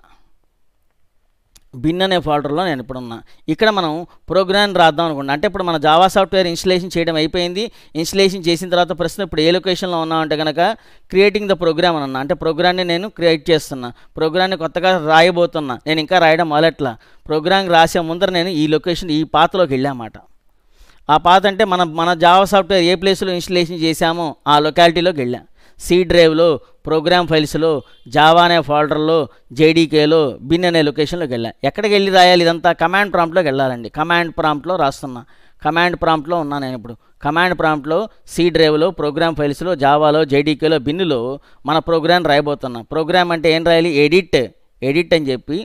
బిన్ అనే ఫోల్డర్లో నేను ఇప్పుడున్నా ఇక్కడ మనం ప్రోగ్రామ్ రాద్దాం అనుకుంటున్నాం అంటే ఇప్పుడు మన జావా సాఫ్ట్వేర్ ఇన్స్టలేషన్ చేయడం అయిపోయింది ఇన్స్టలేషన్ చేసిన తర్వాత ప్రస్తుతం ఇప్పుడు ఏ లొకేషన్లో ఉన్నామంటే కనుక క్రియేటింగ్ ద ప్రోగ్రామ్ అన్నా అంటే ప్రోగ్రామ్ని నేను క్రియేట్ చేస్తున్నా ప్రోగ్రామ్ని కొత్తగా రాయబోతున్నా నేను ఇంకా రాయడం మొదలట్లా ప్రోగ్రామ్ రాసే ముందర నేను ఈ లొకేషన్ ఈ పాతలోకి వెళ్ళామాట ఆ పాత అంటే మన మన జావా సాఫ్ట్వేర్ ఏ ప్లేస్లో ఇన్స్టలేషన్ చేశామో ఆ లొకాలిటీలోకి వెళ్ళాం సి డ్రైవ్లో ప్రోగ్రామ్ ఫైల్స్లో జావా అనే ఫోల్డర్లో జేడీకేలో బిన్ అనే లొకేషన్లోకి వెళ్ళాం ఎక్కడికి వెళ్ళి రాయాలి ఇదంతా కమాండ్ ప్రాంప్ట్లోకి వెళ్ళాలండి కమాండ్ ప్రాంప్ట్లో రాస్తున్నా కమాండ్ ప్రాంప్ట్లో ఉన్నా నేను ఇప్పుడు కమాండ్ ప్రాంప్ట్లో సి డ్రైవ్లో ప్రోగ్రామ్ ఫైల్స్లో జావాలో జేడీకేలో బిన్నులో మన ప్రోగ్రామ్ రాయబోతున్నా ప్రోగ్రామ్ అంటే ఏం రాయాలి ఎడిట్ ఎడిట్ అని చెప్పి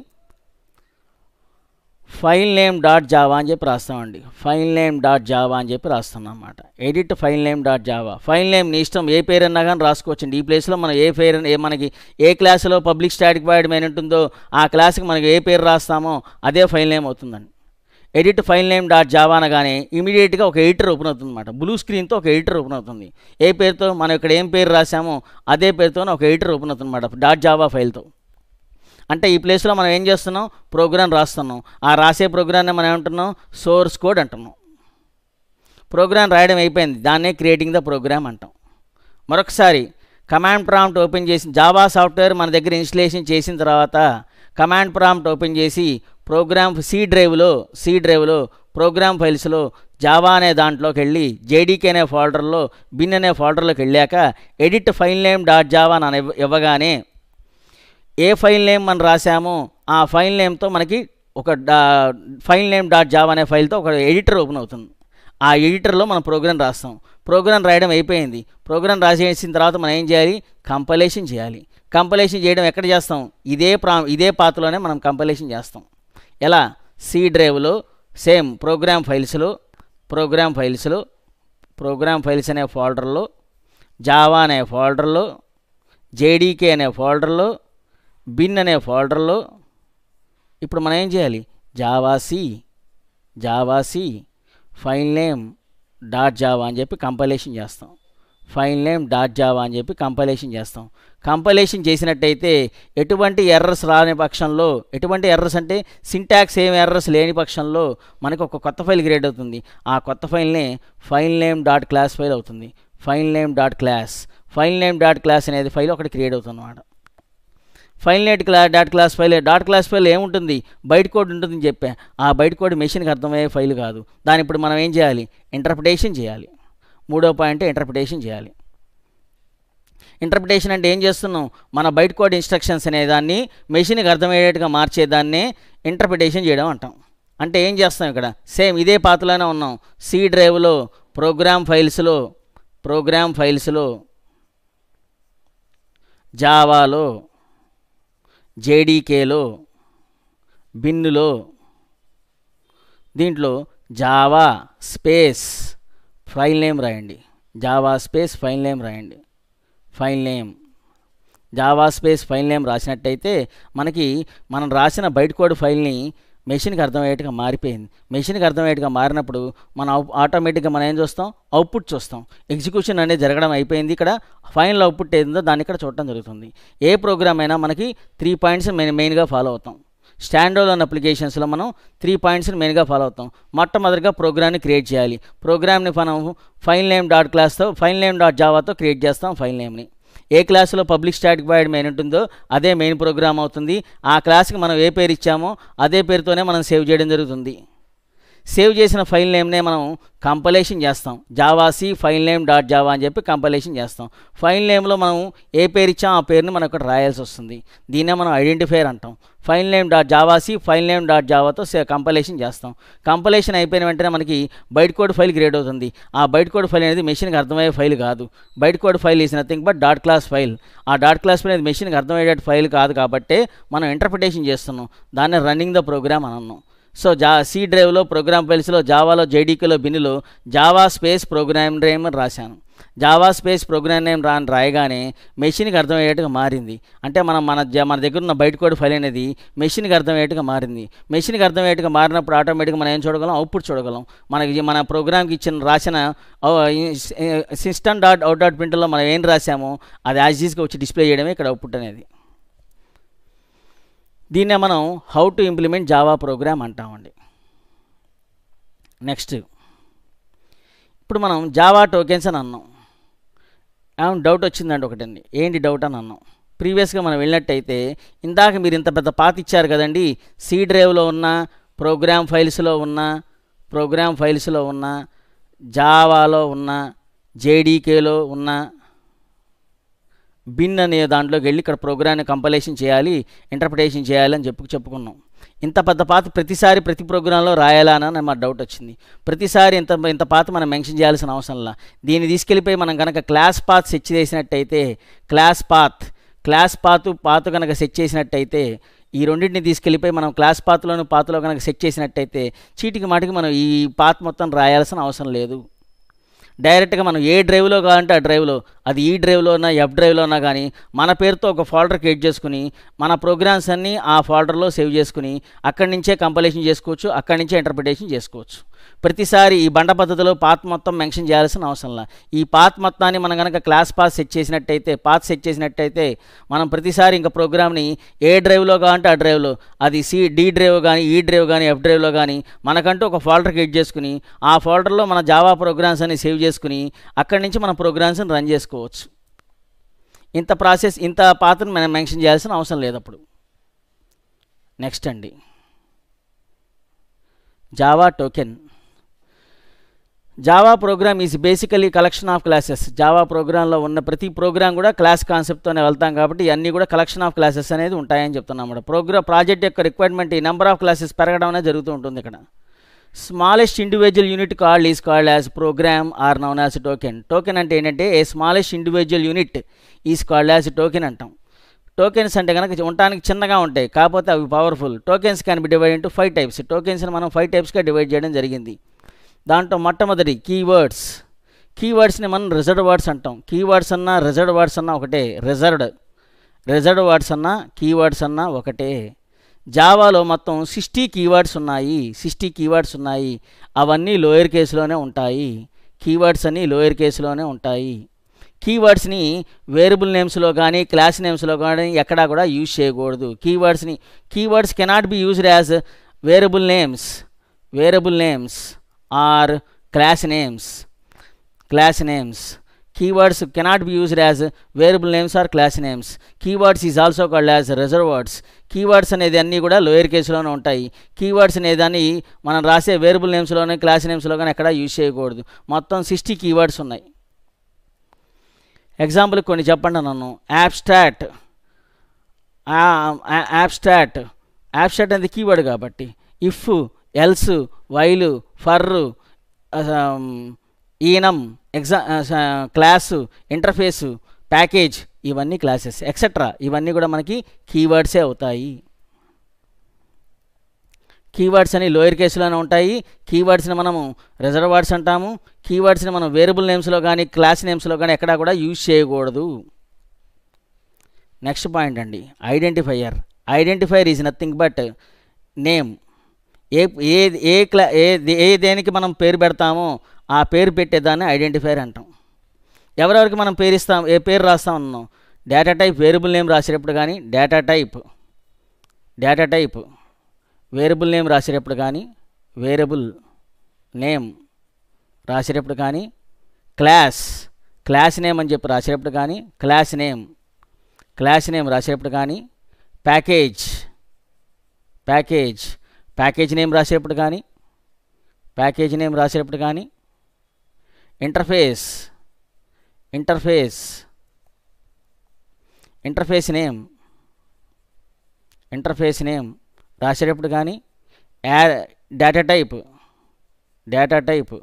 ఫైల్ నేమ్ డాట్ జావా అని చెప్పి రాస్తామండి ఫైల్ నేమ్ డాట్ జావా అని చెప్పి రాస్తున్నాం అనమాట edit file name dot Java file name నీ ఇష్టం ఏ పేరు అన్నా కానీ రాసుకోవచ్చండి ఈ ప్లేస్లో మనం ఏ పేరు ఏ మనకి ఏ క్లాసులో పబ్లిక్ స్టాటిక్ బాయిడ్ మెయిన్ ఉంటుందో ఆ క్లాస్కి మనకి ఏ పేరు రాస్తామో అదే ఫైల్ నేమ్ అవుతుందండి edit file name dot Java అనగానే ఇమీడియట్గా ఒక ఎడిటర్ ఓపెన్ అవుతుంది అనమాట బ్లూ స్క్రీన్తో ఒక ఎడిటర్ ఓపెన్ అవుతుంది ఏ పేరుతో మనం ఇక్కడ ఏం పేరు రాసామో అదే పేరుతో ఒక ఎడిటర్ ఓపెన్ అవుతుంది అనమాట డాట్ జావా ఫైల్తో అంటే ఈ ప్లేస్లో మనం ఏం చేస్తున్నాం ప్రోగ్రామ్ రాస్తున్నాం ఆ రాసే ప్రోగ్రామ్ని మనం ఏమంటున్నాం సోర్స్ కోడ్ అంటున్నాం ప్రోగ్రామ్ రాయడం అయిపోయింది దాన్నే క్రియేటింగ్ ద ప్రోగ్రామ్ అంటాం మరొకసారి కమాండ్ ప్రాంప్ట్ ఓపెన్ చేసి జావా సాఫ్ట్వేర్ మన దగ్గర ఇన్స్టలేషన్ చేసిన తర్వాత కమాండ్ ప్రాంప్ట్ ఓపెన్ చేసి ప్రోగ్రామ్ సి డ్రైవ్లో సి డ్రైవ్లో ప్రోగ్రామ్ ఫైల్స్లో జావా అనే దాంట్లోకి వెళ్ళి జేడీకే అనే ఫోల్డర్లో బిన్ అనే ఫోల్డర్లోకి వెళ్ళాక edit file name dot Java అని ఇవ్వగానే ఏ ఫైల్ నేమ్ మనం రాసామో ఆ ఫైల్ నేమ్తో మనకి ఒక ఫైల్ నేమ్ డాట్ జావ్ అనే ఫైల్తో ఒక ఎడిటర్ ఓపెన్ అవుతుంది ఆ ఎడిటర్లో మనం ప్రోగ్రామ్ రాస్తాం ప్రోగ్రామ్ రాయడం అయిపోయింది ప్రోగ్రామ్ రాసేసిన తర్వాత మనం ఏం చేయాలి కంపలేషన్ చేయాలి కంపలేషన్ చేయడం ఎక్కడ చేస్తాం ఇదే ప్రా ఇదే పాత్రలోనే మనం కంపలేషన్ చేస్తాం ఎలా సి డ్రైవ్లో సేమ్ ప్రోగ్రామ్ ఫైల్స్లో ప్రోగ్రామ్ ఫైల్స్లో ప్రోగ్రామ్ ఫైల్స్ అనే ఫోల్డర్లో జావా అనే ఫోల్డర్లో జేడీకే అనే ఫోల్డర్లో బిన్ అనే ఫోల్డర్లో ఇప్పుడు మనం ఏం చేయాలి javac javac file name dot Java అని చెప్పి కంపైలేషన్ చేస్తాం ఫైల్ నేమ్ డాట్ జావా అని చెప్పి కంపైలేషన్ చేస్తాం కంపైలేషన్ చేసినట్టయితే ఎటువంటి ఎర్రస్ రాని పక్షంలో ఎటువంటి ఎర్రస్ అంటే సింటాక్స్ ఏం ఎర్రర్స్ లేని పక్షంలో మనకు ఒక కొత్త ఫైల్ క్రియేట్ అవుతుంది ఆ కొత్త ఫైల్నే file name dot class file అవుతుంది file name dot class file name dot class అనేది ఫైల్ ఒకటి క్రియేట్ అవుతుంది అన్నమాట file name class dot class file dot class file ఏముంటుంది బయట కోడ్ ఉంటుందని చెప్పే ఆ బయట కోడ్ మెషిన్కి అర్థమయ్యే ఫైల్ కాదు దాని ఇప్పుడు మనం ఏం చేయాలి ఇంటర్ప్రిటేషన్ చేయాలి మూడో పాయింట్ ఇంటర్ప్రిటేషన్ చేయాలి ఇంటర్ప్రిటేషన్ అంటే ఏం చేస్తున్నాం మన బయట కోడ్ ఇన్స్ట్రక్షన్స్ అనేదాన్ని మెషిన్కి అర్థమయ్యేట్టుగా మార్చేదాన్ని ఇంటర్ప్రిటేషన్ చేయడం అంటాం అంటే ఏం చేస్తాం ఇక్కడ సేమ్ ఇదే పాత్రలోనే ఉన్నాం సి డ్రైవ్లో ప్రోగ్రామ్ ఫైల్స్లో ప్రోగ్రామ్ ఫైల్స్లో జావాలో జేడీకేలో బిన్నులో దీంట్లో జావా స్పేస్ ఫైల్ నేమ్ రాయండి జావా స్పేస్ ఫైల్ నేమ్ రాయండి file name Java space file name రాసినట్టయితే మనకి మనం రాసిన బయట కోడ్ ఫైల్ని మెషిన్కి అర్థమయ్యేట్టుగా మారిపోయింది మెషిన్కి అర్థమయ్యేట్టుగా మారినప్పుడు మనం ఆటోమేటిక్గా మనం ఏం చూస్తాం అవుట్పుట్ చూస్తాం ఎగ్జిక్యూషన్ అనేది జరగడం అయిపోయింది ఇక్కడ ఫైనల్ అవుట్పుట్ ఏదో దాన్ని ఇక్కడ చూడటం జరుగుతుంది ఏ ప్రోగ్రామ్ అయినా మనకి త్రీ పాయింట్స్ మెయిన్ మెయిన్గా ఫాలో అవుతాం స్టాండర్ అలోన్ అప్లికేషన్స్లో మనం త్రీ పాయింట్స్ని మెయిన్గా ఫాలో అవుతాం మొట్టమొదటిగా ప్రోగ్రామ్ని క్రియేట్ చేయాలి ప్రోగ్రామ్ని మనం ఫైల్ నేమ్ డాట్ క్లాస్తో ఫైల్ నేమ్ డాట్ జావాతో క్రియేట్ చేస్తాం ఫైల్ నేమ్ని ఏ క్లాసులో పబ్లిక్ స్టాటిక్ బాయిడ్ మెయిన్ ఉంటుందో అదే మెయిన్ ప్రోగ్రామ్ అవుతుంది ఆ క్లాస్కి మనం ఏ పేరు ఇచ్చామో అదే పేరుతోనే మనం సేవ్ చేయడం జరుగుతుంది సేవ్ చేసిన ఫైల్ నేమ్నే మనం కంపలేషన్ చేస్తాం javac file name dot Java అని చెప్పి కంపలేషన్ చేస్తాం ఫైల్ నేమ్లో మనం ఏ పేరు ఇచ్చాం ఆ పేరుని మనం ఇక్కడ రాయాల్సి వస్తుంది దీన్నే మనం ఐడెంటిఫైర్ అంటాం file name dot javac file name dot జావాతో కంపలేషన్ చేస్తాం కంపలేషన్ అయిపోయిన వెంటనే మనకి బైట్ కోడ్ ఫైల్ గ్రేడ్ అవుతుంది ఆ బైట్ కోడ్ ఫైల్ అనేది మెషిన్కి అర్థమయ్యే ఫైల్ కాదు byte code file is nothing but dot class file ఆ డాట్ క్లాస్ ఫైల్ అనేది మెషిన్కి అర్థమయ్యేటట్టు ఫైల్ కాదు కాబట్టి మనం ఇంటర్ప్రిటేషన్ చేస్తున్నాం దాన్ని రన్నింగ్ ద ప్రోగ్రామ్ అని అన్నాం సో జా సి డ్రైవ్లో ప్రోగ్రామ్ ఫైల్స్లో జావాలో జేడీకేలో బిన్నులో జావా స్పేస్ ప్రోగ్రామ్ డ్రైమ్ అని రాశాను జావా స్పేస్ ప్రోగ్రామ్ నేమ్ రాని రాయగానే మెషిన్కి అర్థమయ్యేట్టుగా మారింది అంటే మనం మన మన దగ్గర ఉన్న బయట కోడ్ ఫైల్ అనేది మెషిన్కి అర్థమయ్యేట్టుగా మారింది మెషిన్కి అర్థమయ్యేట్టుగా మారినప్పుడు ఆటోమేటిక్గా మనం ఏం చూడగలం అవుట్పుట్ చూడగలం మనకి మన ప్రోగ్రామ్కి ఇచ్చిన రాసిన సిస్టమ్ డాట్ అవుట్ డాట్ ప్రింటర్లో మనం ఏం రాసామో అది యాజీస్గా వచ్చి డిస్ప్లే చేయడమే ఇక్కడ అవుట్పుట్ అనేది దీన్నే మనం how to implement Java program అంటామండి నెక్స్ట్ ఇప్పుడు మనం జావా టోకెన్స్ అని అన్నాం ఏమైనా డౌట్ వచ్చిందండి ఒకటండి ఏంటి డౌట్ అని అన్నాం ప్రీవియస్గా మనం వెళ్ళినట్టయితే ఇందాక మీరు ఇంత పెద్ద పాత ఇచ్చారు కదండి సి డ్రైవ్లో ఉన్న ప్రోగ్రామ్ ఫైల్స్లో ఉన్న ప్రోగ్రామ్ ఫైల్స్లో ఉన్న జావాలో ఉన్న జేడీకేలో ఉన్న బిన్ అనే దాంట్లోకి వెళ్ళి ఇక్కడ ప్రోగ్రామ్ని కంపలేషన్ చేయాలి ఇంటర్ప్రిటేషన్ చేయాలి అని చెప్పుకున్నాం ఇంత పెద్ద పాత ప్రతిసారి ప్రతి ప్రోగ్రాంలో అని మా డౌట్ వచ్చింది ప్రతిసారి ఇంత ఇంత పాత మనం మెన్షన్ చేయాల్సిన అవసరంలా దీన్ని తీసుకెళ్ళిపోయి మనం కనుక క్లాస్ పాత్ సెట్ చేసినట్టయితే క్లాస్ పాత్ క్లాస్ పాత్ పాత కనుక సెట్ చేసినట్టయితే ఈ రెండింటిని తీసుకెళ్ళిపోయి మనం క్లాస్ పాత్లోనూ పాతలో కనుక సెట్ చేసినట్టయితే చీటికి మాటికి మనం ఈ పాత మొత్తం రాయాల్సిన అవసరం లేదు డైరెక్ట్గా మనం ఏ డ్రైవ్లో కావాలంటే ఆ డ్రైవ్లో అది ఈ డ్రైవ్లో ఉన్నా ఎఫ్ డ్రైవ్లో ఉన్నా కానీ మన పేరుతో ఒక ఫోల్డర్ క్రియేట్ చేసుకుని మన ప్రోగ్రామ్స్ అన్నీ ఆ ఫోల్డర్లో సేవ్ చేసుకుని అక్కడి నుంచే కంపలేషన్ చేసుకోవచ్చు అక్కడి నుంచే ఇంటర్ప్రిటేషన్ చేసుకోవచ్చు ప్రతిసారి ఈ బండ పద్ధతిలో పాత మొత్తం మెన్షన్ చేయాల్సిన అవసరం లే ఈ పాత మొత్తాన్ని మనం కనుక క్లాస్ పాస్ సెట్ చేసినట్టయితే పాత్ సెట్ చేసినట్టయితే మనం ప్రతిసారి ఇంకా ప్రోగ్రామ్ని ఏ డ్రైవ్లో కావాలంటే ఆ డ్రైవ్లో అది సి డి డ్రైవ్ కానీ ఈ డ్రైవ్ కానీ ఎఫ్ డ్రైవ్లో కానీ మనకంటూ ఒక ఫోల్డర్ క్రియేట్ చేసుకుని ఆ ఫోల్డర్లో మన జావా ప్రోగ్రామ్స్ అని సేవ్ చేసుకుని అక్కడి నుంచి మన ప్రోగ్రామ్స్ని రన్ చేసుకోవచ్చు ఇంత ప్రాసెస్ ఇంత పాత్రను మనం మెన్షన్ చేయాల్సిన అవసరం లేదు అప్పుడు నెక్స్ట్ అండి Java token Java program is basically collection of classes Java ప్రోగ్రాంలో ఉన్న ప్రతి ప్రోగ్రామ్ కూడా క్లాస్ కాన్సెప్ట్తోనే వెళ్తాం కాబట్టి అన్నీ కూడా కలెక్షన్ ఆఫ్ క్లాసెస్ అనేది ఉంటాయని చెప్తున్నాం అన్నమాట ప్రోగ్రామ్ ప్రాజెక్ట్ యొక్క రిక్వైర్మెంట్ ఈ నెంబర్ ఆఫ్ క్లాసెస్ పెరగడం అనేది జరుగుతూ ఉంటుంది ఇక్కడ smallest individual unit called is called as program or noun as token token అంటే ఏంటంటే a smallest individual unit is called as token అంటాం టోకెన్స్ అంటే కనుక ఉండటానికి చిన్నగా ఉంటాయి కాకపోతే అవి powerful tokens can be divide into five types టోకెన్స్ని మనం ఫైవ్ టైప్స్గా డివైడ్ చేయడం జరిగింది దాంట్లో మొట్టమొదటి కీవర్డ్స్ కీవర్డ్స్ని మనం రిజర్వ్ వర్డ్స్ అంటాం కీవర్డ్స్ అన్నా రిజర్వ్ వర్డ్స్ అన్నా ఒకటే రిజర్వ్డ్ రిజర్వ్ వర్డ్స్ అన్నా కీవర్డ్స్ అన్నా ఒకటే జావాలో మొత్తం సిక్స్టీ కీవర్డ్స్ ఉన్నాయి సిక్స్టీ కీవర్డ్స్ ఉన్నాయి అవన్నీ లోయర్ కేసులోనే ఉంటాయి కీవర్డ్స్ అన్నీ లోయర్ కేసులోనే ఉంటాయి కీవర్డ్స్ని వేరబుల్ నేమ్స్లో కానీ క్లాస్ నేమ్స్లో కానీ ఎక్కడా కూడా యూజ్ చేయకూడదు కీవర్డ్స్ని keywords cannot be used as variable names variable names or class names class names keywords cannot be used as variable names or class names keywords is also called as reserve keywords అనేది అన్నీ కూడా lower కేసులోనే ఉంటాయి keywords అనేదాన్ని మనం రాసే variable నేమ్స్లోనే class నేమ్స్లో కానీ ఎక్కడా use చేయకూడదు మొత్తం సిక్స్టీ కీవర్డ్స్ ఉన్నాయి ఎగ్జాంపుల్ కొన్ని చెప్పండి నన్ను యాబ్స్ట్రాక్ట్ యాబ్స్ట్రాక్ట్ యాబ్స్ట్రాక్ట్ అనేది కీవర్డ్ కాబట్టి if else while for enum ఎగ్జా క్లాసు ఇంటర్ఫేసు ప్యాకేజ్ ఇవన్నీ క్లాసెస్ ఎక్సెట్రా ఇవన్నీ కూడా మనకి కీవర్డ్సే అవుతాయి కీవర్డ్స్ అని లోయర్ కేసులోనే ఉంటాయి కీవర్డ్స్ని మనము రిజర్వార్డ్స్ అంటాము కీవర్డ్స్ని మనం వేరబుల్ నేమ్స్లో కానీ క్లాస్ నేమ్స్లో కానీ ఎక్కడా కూడా యూజ్ చేయకూడదు నెక్స్ట్ పాయింట్ అండి identifier identifier is nothing but name a a a class a ఏ దేనికి మనం పేరు పెడతామో ఆ పేరు పెట్టేదాన్ని ఐడెంటిఫైర్ అంటాం ఎవరెవరికి మనం పేరు ఇస్తాం ఏ పేరు అన్నాం డేటా టైప్ వేరియబుల్ నేమ్ రాసేటప్పుడు కానీ data type data type variable name రాసేటప్పుడు కానీ వేరియబుల్ నేమ్ రాసేటప్పుడు కానీ క్లాస్ క్లాస్ నేమ్ అని చెప్పి రాసేటప్పుడు కానీ క్లాస్ నేమ్ క్లాస్ నేమ్ రాసేటప్పుడు కానీ ప్యాకేజ్ ప్యాకేజ్ ప్యాకేజ్ నేమ్ రాసేటప్పుడు కానీ ప్యాకేజ్ నేమ్ రాసేటప్పుడు కానీ interface interface interface name interface name రాసేటప్పుడు కానీ data type data type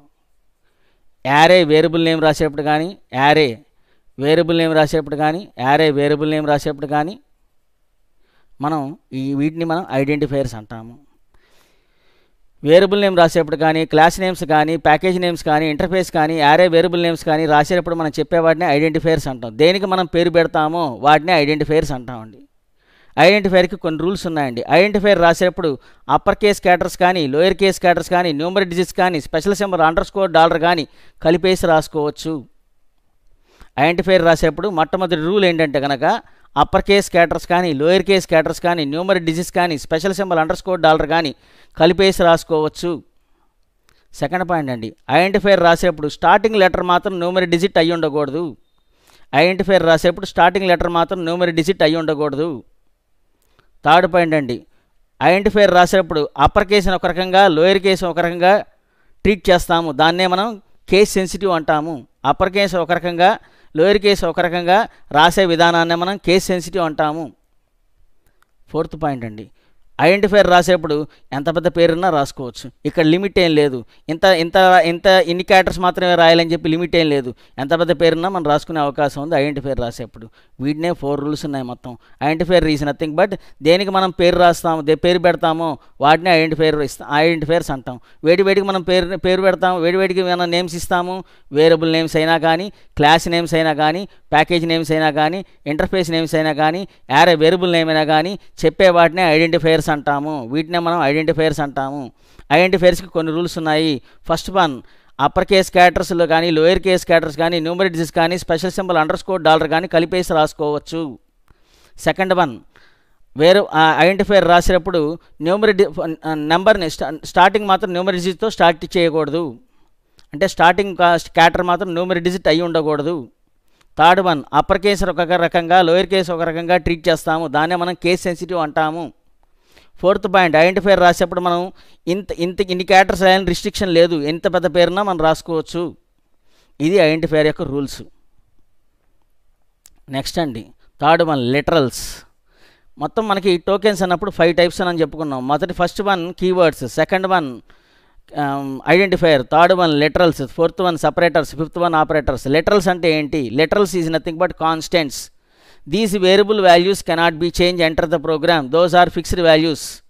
array variable name రాసేటప్పుడు కానీ యారే వేరియబుల్ నేమ్ రాసేటప్పుడు కానీ యారే వేరియబుల్ నేమ్ రాసేటప్పుడు కానీ మనం ఈ వీటిని మనం ఐడెంటిఫైయర్స్ అంటాము వేరియబుల్ నేమ్ రాసేటప్పుడు కానీ క్లాస్ నేమ్స్ కానీ ప్యాకేజ్ నేమ్స్ కానీ ఇంటర్ఫేస్ కానీ యారే వేరియబుల్ నేమ్స్ కానీ రాసేటప్పుడు మనం చెప్పే వాటిని ఐడెంటిఫైర్స్ అంటాం దేనికి మనం పేరు పెడతామో వాటిని ఐడెంటిఫైర్స్ అంటామండి ఐడెంటిఫైర్కి కొన్ని రూల్స్ ఉన్నాయండి ఐడెంటిఫైర్ రాసేటప్పుడు అప్పర్ కేస్ క్యాటర్స్ కానీ లోయర్ కేస్ క్యాటర్స్ కానీ న్యూమర్ డిజిట్స్ కానీ special symbol underscore dollar కానీ కలిపేసి రాసుకోవచ్చు ఐడెంటిఫైర్ రాసేటప్పుడు మొట్టమొదటి రూల్ ఏంటంటే కనుక అప్పర్ కేస్ క్యాటర్స్ కానీ లోయర్ కేస్ క్యాటర్స్ కానీ న్యూమర్ డిజీస్ కానీ special symbol underscore dollar కానీ కలిపేసి రాసుకోవచ్చు సెకండ్ పాయింట్ అండి ఐడెంటిఫైర్ రాసేప్పుడు స్టార్టింగ్ లెటర్ మాత్రం న్యూమర్ డిజిట్ అయి ఉండకూడదు ఐడెంటిఫైర్ రాసేప్పుడు స్టార్టింగ్ లెటర్ మాత్రం న్యూమర్ డిజిట్ అయి ఉండకూడదు థర్డ్ పాయింట్ అండి ఐడెంటిఫైర్ రాసేటప్పుడు అప్పర్ కేసును ఒక రకంగా లోయర్ కేసును ఒక రకంగా ట్రీట్ చేస్తాము దాన్నే మనం కేస్ సెన్సిటివ్ అంటాము అప్పర్ కేసు ఒక రకంగా లోయర్ కేసు ఒక రకంగా రాసే విధానాన్ని మనం కేస్ సెన్సిటివ్ అంటాము ఫోర్త్ పాయింట్ అండి ఐడెంటిఫైర్ రాసేప్పుడు ఎంత పెద్ద పేరున్నా రాసుకోవచ్చు ఇక్కడ లిమిట్ ఏం లేదు ఇంత ఇంత ఇంత ఇన్ని మాత్రమే రాయాలని చెప్పి లిమిట్ ఏం లేదు ఎంత పెద్ద పేరున్నా మనం రాసుకునే అవకాశం ఉంది ఐడెంటిఫైర్ రాసేప్పుడు వీటినే ఫోర్ రూల్స్ ఉన్నాయి మొత్తం ఐడెంటిఫైర్ రీజ్ నథింగ్ బట్ దేనికి మనం పేరు రాస్తాము దే పేరు పెడతామో వాటిని ఐడెంటిఫైర్ ఇస్తాం ఐడెంటిఫైర్స్ అంటాం వేడి వేడికి మనం పేరు పేరు పెడతాము వేడి వేడికి మనం నేమ్స్ ఇస్తాము వేరబుల్ నేమ్స్ అయినా కానీ క్లాస్ నేమ్స్ అయినా కానీ ప్యాకేజ్ నేమ్స్ అయినా కానీ ఇంటర్ఫేస్ నేమ్స్ అయినా కానీ యారే వేరబుల్ నేమ్ అయినా కానీ చెప్పే వాటిని ఐడెంటిఫైర్స్ ఐడెంటిఫైర్స్ అంటాము వీటినే మనం ఐడెంటిఫైయర్స్ అంటాము ఐడెంటిఫైయర్స్కి కొన్ని రూల్స్ ఉన్నాయి ఫస్ట్ వన్ అప్పర్ కేస్ క్యాటర్స్లో కానీ లోయర్ కేస్ క్యాటర్స్ కానీ న్యూమరిటీస్ కానీ special symbol underscore dollar కానీ కలిపేసి రాసుకోవచ్చు సెకండ్ వన్ వేరే ఐడెంటిఫైర్ రాసేటప్పుడు న్యూమరిటీ నెంబర్ని స్టార్టింగ్ మాత్రం న్యూమరిటీస్తో స్టార్ట్ చేయకూడదు అంటే స్టార్టింగ్ క్యాటర్ మాత్రం న్యూమరీ డిజిట్ అయి ఉండకూడదు థర్డ్ వన్ అప్పర్ కేసు ఒక రకంగా లోయర్ కేసు ఒక రకంగా ట్రీట్ చేస్తాము దాన్నే మనం కేస్ సెన్సిటివ్ అంటాము ఫోర్త్ పాయింట్ ఐడెంటిఫైర్ రాసేప్పుడు మనం ఇంత ఇంత ఇండికేటర్స్ క్యాటర్స్ రాయాలని రిస్ట్రిక్షన్ లేదు ఎంత పెద్ద పేరునా మనం రాసుకోవచ్చు ఇది ఐడెంటిఫైర్ యొక్క రూల్స్ నెక్స్ట్ అండి థర్డ్ వన్ లెటరల్స్ మొత్తం మనకి టోకెన్స్ అన్నప్పుడు ఫైవ్ టైప్స్ అని చెప్పుకున్నాం మొదటి first one keywords second one identifier third one literals fourth one separators fifth one operators literals అంటే ఏంటి literals is nothing but constants These variable values cannot be changed enter the program. Those are fixed values.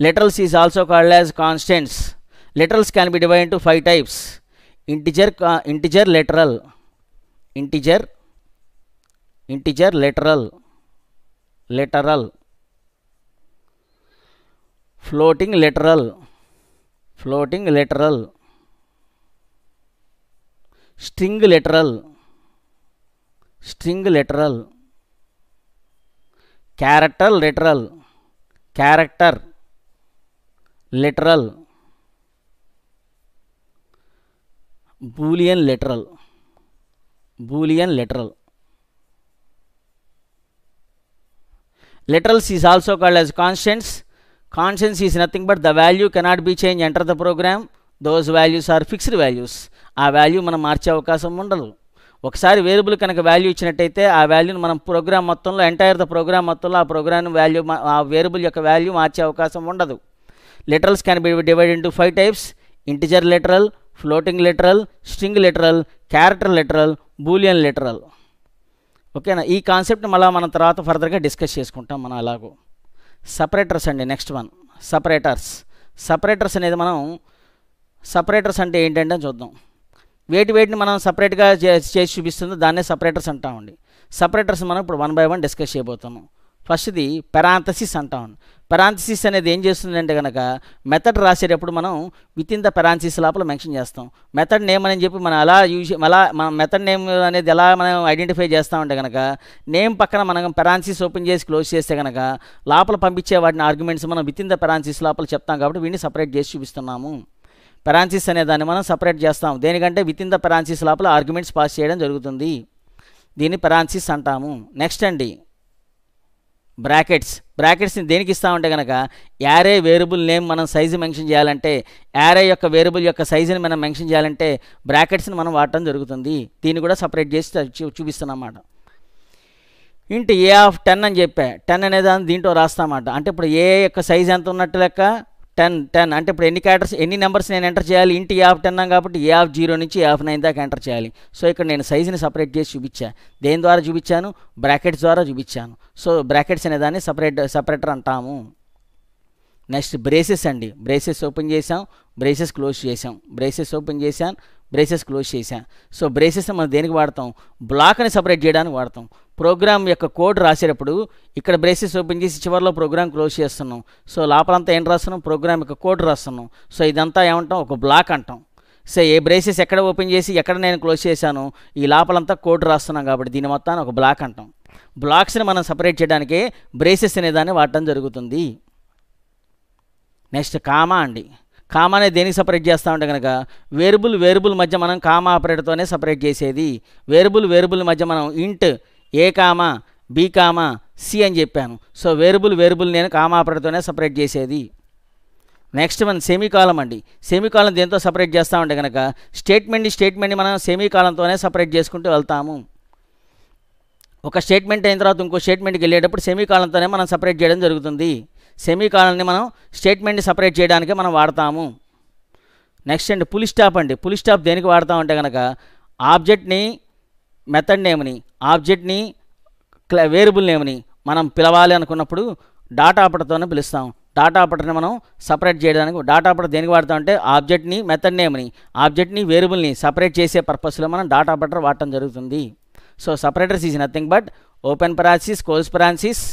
Literals is also called as constants. Literals can be divided into five types. Integer, uh, integer literal, integer, integer literal, literal, floating literal, floating literal, string literal, string literal. Character literal character literal boolean literal boolean literal literals is also called as constants constants is nothing but the value cannot be change enter the program those values are fixed values ఆ value మనం మార్చే అవకాశం ఉండదు ఒకసారి variable కనుక value ఇచ్చినట్టయితే ఆ వాల్యూని మనం ప్రోగ్రామ్ మొత్తంలో ఎంటైర్ ద ప్రోగ్రామ్ మొత్తంలో ఆ ప్రోగ్రామ్ వాల్యూ ఆ వేరియబుల్ యొక్క వాల్యూ మార్చే అవకాశం ఉండదు literals can be divide into five types integer literal floating literal string literal character literal boolean literal ఓకేనా ఈ కాన్సెప్ట్ని మళ్ళీ మనం తర్వాత ఫర్దర్గా డిస్కస్ చేసుకుంటాం మనం అలాగూ సపరేటర్స్ అండి నెక్స్ట్ వన్ సపరేటర్స్ సపరేటర్స్ అనేది మనం సపరేటర్స్ అంటే ఏంటంటే చూద్దాం వేటి వేటిని మనం సపరేట్గా చేసి చూపిస్తుందో దాన్నే సపరేటర్స్ అంటామండి సపరేటర్స్ మనం ఇప్పుడు వన్ బై వన్ డిస్కస్ చేయబోతాము ఫస్ట్ది పెరాంతసిస్ అంటాం పెరాంతసిస్ అనేది ఏం చేస్తుందంటే కనుక మెథడ్ రాసేటప్పుడు మనం విత్ ఇన్ ద పెరాన్సిస్ లోపల మెన్షన్ చేస్తాం మెథడ్ నేమ్ అని చెప్పి మనం అలా యూజ్ అలా మన మెథడ్ నేమ్ అనేది ఎలా మనం ఐడెంటిఫై చేస్తామంటే కనుక నేమ్ పక్కన మనం పెరాన్సిస్ ఓపెన్ చేసి క్లోజ్ చేస్తే కనుక లోపల పంపించే వాటిని ఆర్గ్యుమెంట్స్ మనం విత్ ఇన్ ద పెరాన్సిస్ లోపల చెప్తాం కాబట్టి వీటిని సపరేట్ చేసి చూపిస్తున్నాము పెరాన్సిస్ అనే దాన్ని మనం సపరేట్ చేస్తాం దేనికంటే విత్ ఇన్ ద పెరాన్సిస్ లోపల ఆర్గ్యుమెంట్స్ పాస్ చేయడం జరుగుతుంది దీన్ని పెరాన్సిస్ అంటాము నెక్స్ట్ అండి బ్రాకెట్స్ బ్రాకెట్స్ని దేనికి ఇస్తామంటే కనుక యారే వేరియబుల్ నేమ్ మనం సైజు మెన్షన్ చేయాలంటే యారే యొక్క వేరియబుల్ యొక్క సైజుని మనం మెన్షన్ చేయాలంటే బ్రాకెట్స్ని మనం వాడటం జరుగుతుంది దీన్ని కూడా సపరేట్ చేసి చూపిస్తున్నమాట ఇంటి ఏ ఆఫ్ టెన్ అని చెప్పా టెన్ అనేది దీంట్లో రాస్తామాట అంటే ఇప్పుడు ఏ యొక్క సైజ్ ఎంత ఉన్నట్టు లెక్క టెన్ టెన్ అంటే ఇప్పుడు ఎన్ని క్యాటర్స్ ఎన్ని నెంబర్స్ నేను ఎంటర్ చేయాలి ఇంటి ఏ ఆఫ్ టెన్ కాబట్టి ఏ ఆఫ్ జీరో నుంచి ఏ ఆఫ్ నైన్ దాకా ఎంటర్ చేయాలి సో ఇక్కడ నేను సైజుని సపరేట్ చేసి చూపించాను దేని ద్వారా చూపించాను బ్రాకెట్స్ ద్వారా చూపించాను సో బ్రాకెట్స్ అనే దాన్ని సపరేట్ సపరేటర్ అంటాము నెక్స్ట్ బ్రేసెస్ అండి బ్రేసెస్ ఓపెన్ చేసాం బ్రేసెస్ క్లోజ్ చేసాం బ్రేసెస్ ఓపెన్ చేశాను బ్రేసెస్ క్లోజ్ చేశా సో బ్రేసెస్ మనం దేనికి వాడతాం బ్లాక్ని సపరేట్ చేయడానికి వాడతాం ప్రోగ్రామ్ యొక్క కోడ్ రాసేటప్పుడు ఇక్కడ బ్రేసెస్ ఓపెన్ చేసి చివరిలో ప్రోగ్రామ్ క్లోజ్ చేస్తున్నాం సో లోపలంతా ఏం రాస్తున్నాం ప్రోగ్రామ్ యొక్క కోడ్ రాస్తున్నాం సో ఇదంతా ఏమంటాం ఒక బ్లాక్ అంటాం సో ఏ బ్రేసెస్ ఎక్కడ ఓపెన్ చేసి ఎక్కడ నేను క్లోజ్ చేశాను ఈ లోపలంతా కోడ్ రాస్తున్నాం కాబట్టి దీని మొత్తాన్ని ఒక బ్లాక్ అంటాం బ్లాక్స్ని మనం సపరేట్ చేయడానికే బ్రేసెస్ అనేదాన్ని వాడటం జరుగుతుంది నెక్స్ట్ కామా అండి కామానే దేనికి సపరేట్ చేస్తూ ఉంటే కనుక వేరుబుల్ వేరుబుల్ మధ్య మనం కామా ఆపరేటర్తోనే సపరేట్ చేసేది వేరుబుల్ వేరుబుల్ మధ్య మనం int A comma B comma C అని చెప్పాను సో వేరుబుల్ వేరుబుల్ నేను కామా ఆపరేటర్తోనే సపరేట్ చేసేది నెక్స్ట్ మనం సెమీకాలం అండి సెమీకాలం దేంతో సపరేట్ ఉంటే కనుక స్టేట్మెంట్ స్టేట్మెంట్ని మనం సెమీకాలంతోనే సపరేట్ చేసుకుంటూ వెళ్తాము ఒక స్టేట్మెంట్ అయిన తర్వాత ఇంకో స్టేట్మెంట్కి వెళ్ళేటప్పుడు సెమీకాలంతోనే మనం సపరేట్ చేయడం జరుగుతుంది సెమీ కాలన్ని మనం స్టేట్మెంట్ని సపరేట్ చేయడానికి మనం వాడతాము నెక్స్ట్ అండి పులి స్టాప్ అండి పులి స్టాప్ దేనికి వాడతామంటే కనుక ఆబ్జెక్ట్ని మెథడ్ నేమ్ని ఆబ్జెక్ట్ని వేరియబుల్ నేమ్ని మనం పిలవాలి అనుకున్నప్పుడు డాటా ఆపటతోనే పిలుస్తాం డాటా ఆపటర్ని మనం సపరేట్ చేయడానికి డాటా ఆపటర్ దేనికి అంటే ఆబ్జెక్ట్ని మెథడ్ నేమ్ని ఆబ్జెక్ట్ని వేరియబుల్ని సపరేట్ చేసే పర్పస్లో మనం డాటా ఆపటర్ వాడటం జరుగుతుంది so separators is nothing but open parenthesis close parenthesis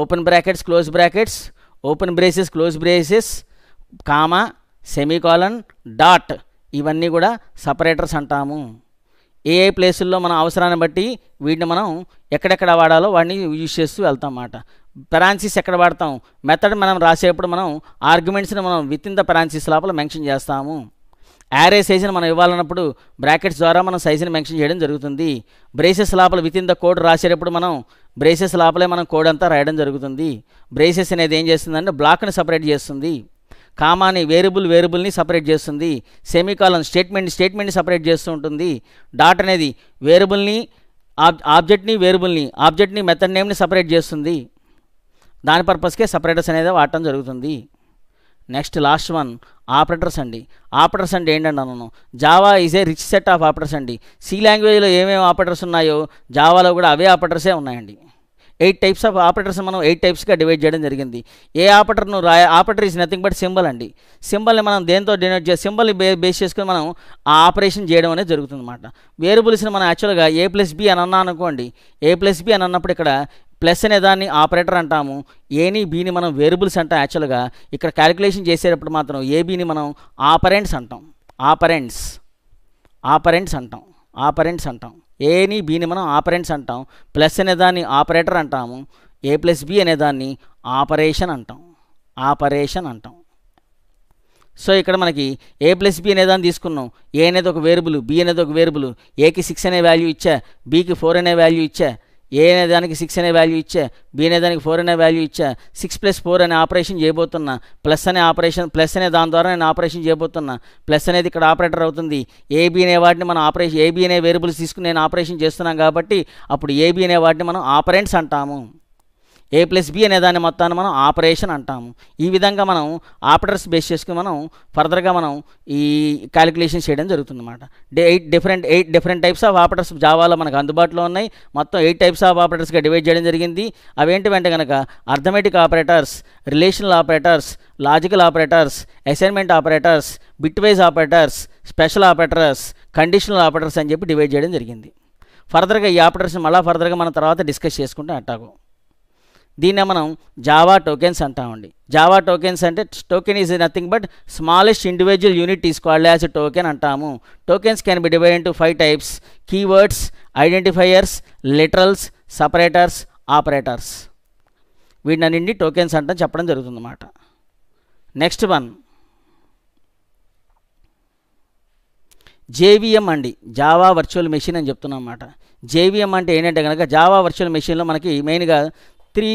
open brackets close brackets open braces close braces comma semicolon dot ఇవన్నీ కూడా సపరేటర్స్ అంటాము ఏ ఏ ప్లేసుల్లో మన అవసరాన్ని బట్టి వీటిని మనం ఎక్కడెక్కడ వాడాలో వాటిని యూజ్ చేస్తూ వెళ్తాం అన్నమాట పెరాన్సిస్ ఎక్కడ వాడతాం మెథడ్ మనం రాసేటప్పుడు మనం ఆర్గ్యుమెంట్స్ని మనం విత్ ఇన్ ద పెరాన్సిస్ లోపల మెన్షన్ చేస్తాము యారే సైజుని మనం ఇవ్వాలన్నప్పుడు బ్రాకెట్స్ ద్వారా మనం సైజుని మెన్షన్ చేయడం జరుగుతుంది బ్రేసెస్ లోపల విత్ ఇన్ ద కోడ్ రాసేటప్పుడు మనం బ్రేసెస్ లోపలే మనం కోడ్ అంతా రాయడం జరుగుతుంది బ్రేసెస్ అనేది ఏం చేస్తుందంటే బ్లాక్ని సపరేట్ చేస్తుంది కామాని వేరియబుల్ వేరియబుల్ని సపరేట్ చేస్తుంది కాలం స్టేట్మెంట్ స్టేట్మెంట్ని సపరేట్ చేస్తూ ఉంటుంది డాట్ అనేది వేరియబుల్ని ఆబ్ ఆబ్జెక్ట్ని వేరియబుల్ని ఆబ్జెక్ట్ని మెథడ్ నేమ్ని సపరేట్ చేస్తుంది దాని పర్పస్కే సపరేటర్స్ అనేది వాడటం జరుగుతుంది నెక్స్ట్ లాస్ట్ వన్ ఆపరేటర్స్ అండి ఆపరేటర్స్ అండి ఏంటండి అన్నాను Java is a rich set of operators అండి సి లాంగ్వేజ్లో ఏమేమి ఆపరేటర్స్ ఉన్నాయో జావాలో కూడా అవే ఆపరేటర్సే ఉన్నాయండి ఎయిట్ టైప్స్ ఆఫ్ ఆపరేటర్స్ మనం ఎయిట్ టైప్స్గా డివైడ్ చేయడం జరిగింది ఏ ఆపరేటర్ను రాయ operator is nothing but symbol అండి సింబల్ని మనం దేంతో డినోట్ చేసి సింబల్ని బే బేస్ చేసుకొని మనం ఆ ఆపరేషన్ చేయడం అనేది జరుగుతుంది అనమాట వేరియబుల్స్ని మనం యాక్చువల్గా ఏ ప్లస్ బి అని అన్నా అనుకోండి ఏ ప్లస్ బి అని అన్నప్పుడు ఇక్కడ ప్లస్ అనే దాన్ని ఆపరేటర్ అంటాము ఏని బీని మనం వేరియబుల్స్ అంటాం యాక్చువల్గా ఇక్కడ క్యాలిక్యులేషన్ చేసేటప్పుడు మాత్రం ఏబీని మనం ఆపరెంట్స్ అంటాం ఆపరెంట్స్ ఆపరెంట్స్ అంటాం ఆపరెంట్స్ అంటాం ఏని బీని మనం ఆపరెంట్స్ అంటాం ప్లస్ అనే దాన్ని ఆపరేటర్ అంటాము ఏ ప్లస్ బి అనేదాన్ని ఆపరేషన్ అంటాం ఆపరేషన్ అంటాం సో ఇక్కడ మనకి ఏ ప్లస్ బి అనేదాన్ని తీసుకున్నాం ఏ అనేది ఒక వేరుబులు బి అనేది ఒక వేరుబులు ఏకి సిక్స్ అనే వాల్యూ ఇచ్చా బీకి ఫోర్ అనే వాల్యూ ఇచ్చా ఏ అనే దానికి సిక్స్ అనే వాల్యూ ఇచ్చా బి అనే దానికి ఫోర్ అనే వాల్యూ ఇచ్చా సిక్స్ ప్లస్ ఫోర్ అనే ఆపరేషన్ చేయబోతున్నా ప్లస్ అనే ఆపరేషన్ ప్లస్ అనే దాని ద్వారా నేను ఆపరేషన్ చేయబోతున్నా ప్లస్ అనేది ఇక్కడ ఆపరేటర్ అవుతుంది ఏబి అనే వాటిని మనం ఆపరేషన్ ఏబి అనే వేరియబుల్స్ తీసుకుని నేను ఆపరేషన్ చేస్తున్నాం కాబట్టి అప్పుడు ఏబి అనే వాటిని మనం ఆపరెంట్స్ అంటాము ఏ ప్లస్ బి అనే దాన్ని మొత్తాన్ని మనం ఆపరేషన్ అంటాము ఈ విధంగా మనం ఆపరేటర్స్ బేస్ చేసుకుని మనం ఫర్దర్గా మనం ఈ క్యాలిక్యులేషన్ చేయడం జరుగుతుంది అనమాట eight different eight different types of operators జావాలో మనకు అందుబాటులో ఉన్నాయి మొత్తం ఎయిట్ టైప్స్ ఆఫ్ ఆపరేటర్స్గా డివైడ్ చేయడం జరిగింది అవేంటి వెంట కనుక arithmetic operators relational operators logical operators assignment operators bitwise operators special operators conditional operators అని చెప్పి డివైడ్ చేయడం జరిగింది ఫర్దర్గా ఈ ఆపరేటర్స్ మళ్ళీ ఫర్దర్గా మనం తర్వాత డిస్కస్ చేసుకుంటే అట్టాగు దీన్నే మనం జావా టోకెన్స్ అంటామండి జావా టోకెన్స్ అంటే token is nothing but smallest individual unit తీసుకోవాలి యాజ్ టోకెన్ అంటాము tokens can be divide to five types keywords identifiers literals separators operators వీటినన్నింటినీ టోకెన్స్ అంటే చెప్పడం జరుగుతుందన్నమాట నెక్స్ట్ వన్ జేవిఎం అండి జావా వర్చువల్ మెషిన్ అని చెప్తున్నాం అన్నమాట జేవిఎం అంటే ఏంటంటే కనుక జావా వర్చువల్ మెషిన్లో మనకి మెయిన్గా త్రీ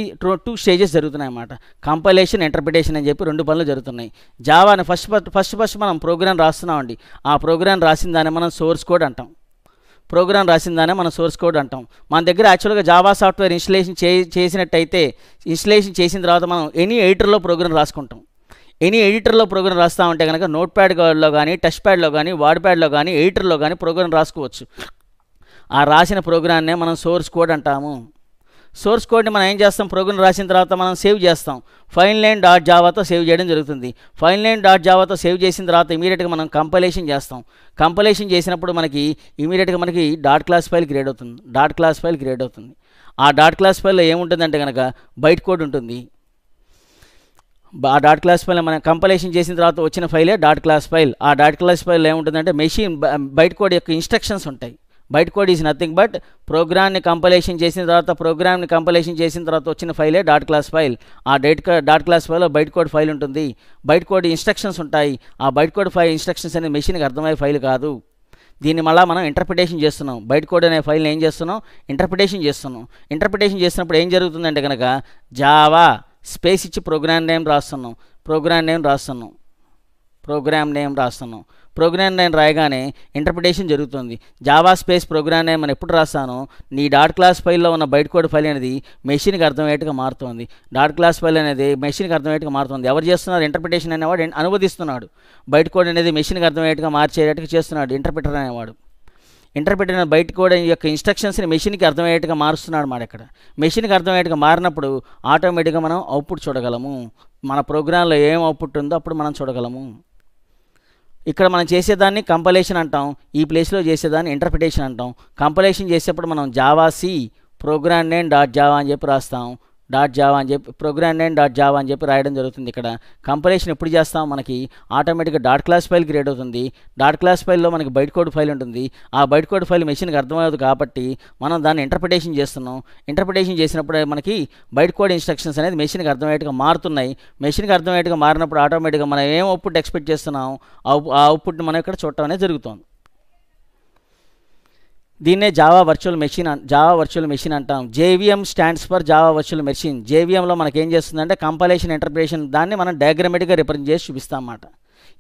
టూ స్టేజెస్ జరుగుతున్నాయి అన్నమాట కంపైలేషన్ ఇంటర్ప్రిటేషన్ అని చెప్పి రెండు పనులు జరుగుతున్నాయి జావాని ఫస్ట్ ఫస్ట్ ఫస్ట్ మనం ప్రోగ్రామ్ రాస్తున్నామండి ఆ ప్రోగ్రామ్ రాసిన దాన్ని మనం సోర్స్ కోడ్ అంటాం ప్రోగ్రామ్ రాసిన దాన్ని మనం సోర్స్ కోడ్ అంటాం మన దగ్గర యాక్చువల్గా జావా సాఫ్ట్వేర్ ఇన్స్టలేషన్ చే చేసినట్టయితే ఇన్స్టలేషన్ చేసిన తర్వాత మనం ఎనీ ఎడిటర్లో ప్రోగ్రామ్ రాసుకుంటాం ఎనీ ఎడిటర్లో ప్రోగ్రామ్ రాస్తా ఉంటే కనుక నోట్ ప్యాడ్లో కానీ టచ్ ప్యాడ్లో కానీ వాడ్ ప్యాడ్లో కానీ ఎడిటర్లో కానీ ప్రోగ్రామ్ రాసుకోవచ్చు ఆ రాసిన ప్రోగ్రామ్నే మనం సోర్స్ కోడ్ అంటాము సోర్స్ కోడ్ని మనం ఏం చేస్తాం ప్రోగ్రామ్ రాసిన తర్వాత మనం సేవ్ చేస్తాం ఫైన్ లైన్ డాట్ జావాతో సేవ్ చేయడం జరుగుతుంది ఫైన్ లైన్ డాట్ జావాతో సేవ్ చేసిన తర్వాత ఇమీడియట్గా మనం కంపైలేషన్ చేస్తాం కంపైలేషన్ చేసినప్పుడు మనకి ఇమీడియట్గా మనకి డాట్ క్లాస్ ఫైల్ క్రియేట్ అవుతుంది డాట్ క్లాస్ ఫైల్ క్రియేట్ అవుతుంది ఆ డాట్ క్లాస్ ఫైల్లో ఏముంటుందంటే కనుక బయట కోడ్ ఉంటుంది ఆ డాట్ క్లాస్ ఫైల్ మనం కంపైలేషన్ చేసిన తర్వాత వచ్చిన ఫైలే డాట్ క్లాస్ ఫైల్ ఆ డాట్ క్లాస్ ఫైల్లో ఏముంటుందంటే మెషిన్ బయట కోడ్ యొక్క ఇన్స్ట్రక్షన్స్ ఉంటాయి byte code is nothing but ప్రోగ్రామ్ని కంపలేషన్ చేసిన తర్వాత ప్రోగ్రామ్ని కంపలేషన్ చేసిన తర్వాత వచ్చిన ఫైలే డాట్ క్లాస్ ఫైల్ ఆ డేట్ డాట్ క్లాస్ ఫైల్లో బయట కోడ్ ఫైల్ ఉంటుంది బయట కోడ్ ఇన్స్ట్రక్షన్స్ ఉంటాయి ఆ బయట కోడ్ ఫైల్ ఇన్స్ట్రక్షన్స్ అనేది మెషిన్కి అర్థమయ్యే ఫైల్ కాదు దీన్ని మళ్ళీ మనం ఇంటర్ప్రిటేషన్ చేస్తున్నాం బయట కోడ్ అనే ఫైల్ని ఏం చేస్తున్నాం ఇంటర్ప్రిటేషన్ చేస్తున్నాం ఇంటర్ప్రిటేషన్ చేసినప్పుడు ఏం జరుగుతుందంటే కనుక జావా స్పేస్ ఇచ్చి ప్రోగ్రామ్ నేమ్ రాస్తున్నాం ప్రోగ్రామ్ నేమ్ రాస్తున్నాం ప్రోగ్రామ్ నేమ్ రాస్తున్నాం ప్రోగ్రామ్ నేమ్ రాయగానే ఇంటర్ప్రిటేషన్ జరుగుతుంది జావా స్పేస్ ప్రోగ్రామ్ నేమ్ అని ఎప్పుడు రాస్తానో నీ డాట్ క్లాస్ ఫైల్లో ఉన్న బయట కోడ్ ఫైల్ అనేది మెషిన్కి అర్థమయ్యేట్టుగా మారుతుంది డాట్ క్లాస్ ఫైల్ అనేది మెషిన్కి అర్థమయ్యేట్టుగా మారుతుంది ఎవరు చేస్తున్నారు ఇంటర్ప్రిటేషన్ అనేవాడు అనువదిస్తున్నాడు బయట కోడ్ అనేది మెషిన్కి అర్థమయ్యేట్టుగా మార్చేటట్టుగా చేస్తున్నాడు ఇంటర్ప్రిటర్ అనేవాడు ఇంటర్ప్రిటర్ బయట కూడా ఈ యొక్క ఇన్స్ట్రక్షన్స్ని మెషిన్కి అర్థమయ్యేట్టుగా మారుస్తున్నాడు మాట ఇక్కడ మెషిన్కి అర్థమయ్యేట్టుగా మారినప్పుడు ఆటోమేటిక్గా మనం అవుట్పుట్ చూడగలము మన ప్రోగ్రాంలో ఏం అవుట్పుట్ ఉందో అప్పుడు మనం చూడగలము ఇక్కడ మనం చేసేదాన్ని కంపలేషన్ అంటాం ఈ ప్లేస్లో చేసేదాన్ని ఇంటర్ప్రిటేషన్ అంటాం కంపలేషన్ చేసేప్పుడు మనం Java C program name dot Java అని చెప్పి రాస్తాం డాట్ జావా అని చెప్పి ప్రోగ్రామ్ నేమ్ డాట్ జావా అని చెప్పి రాయడం జరుగుతుంది ఇక్కడ కంపరేషన్ ఎప్పుడు చేస్తాం మనకి ఆటోమేటిక్గా డాట్ క్లాస్ ఫైల్ క్రియేట్ అవుతుంది డాట్ క్లాస్ ఫైల్లో మనకి బయట కోడ్ ఫైల్ ఉంటుంది ఆ బయట కోడ్ ఫైల్ మెషిన్కి అర్థమవుతుంది కాబట్టి మనం దాన్ని ఇంటర్ప్రిటేషన్ చేస్తున్నాం ఇంటర్ప్రిటేషన్ చేసినప్పుడు మనకి బయట కోడ్ ఇన్స్ట్రక్షన్స్ అనేది మెషిన్కి అర్థమయ్యేట్టుగా మారుతున్నాయి మెషిన్కి అర్థమయ్యేట్టుగా మారినప్పుడు ఆటోమేటిక్గా మనం ఏం అవుట్పుట్ ఎక్స్పెక్ట్ చేస్తున్నాం ఆ అవుట్పుట్ని మనం ఇక్కడ చూడటం అనేది జరుగుతుంది దీన్నే Java virtual machine Java virtual machine అంటాం JVM stands for Java virtual machine జేవిఎంలో మనకి ఏం చేస్తుందంటే కంపలేషన్ ఇంటర్ప్రిటేషన్ దాన్ని మనం డయాగ్రమేటిక్గా రిప్రజెంట్ చేసి చూపిస్తాం అన్నమాట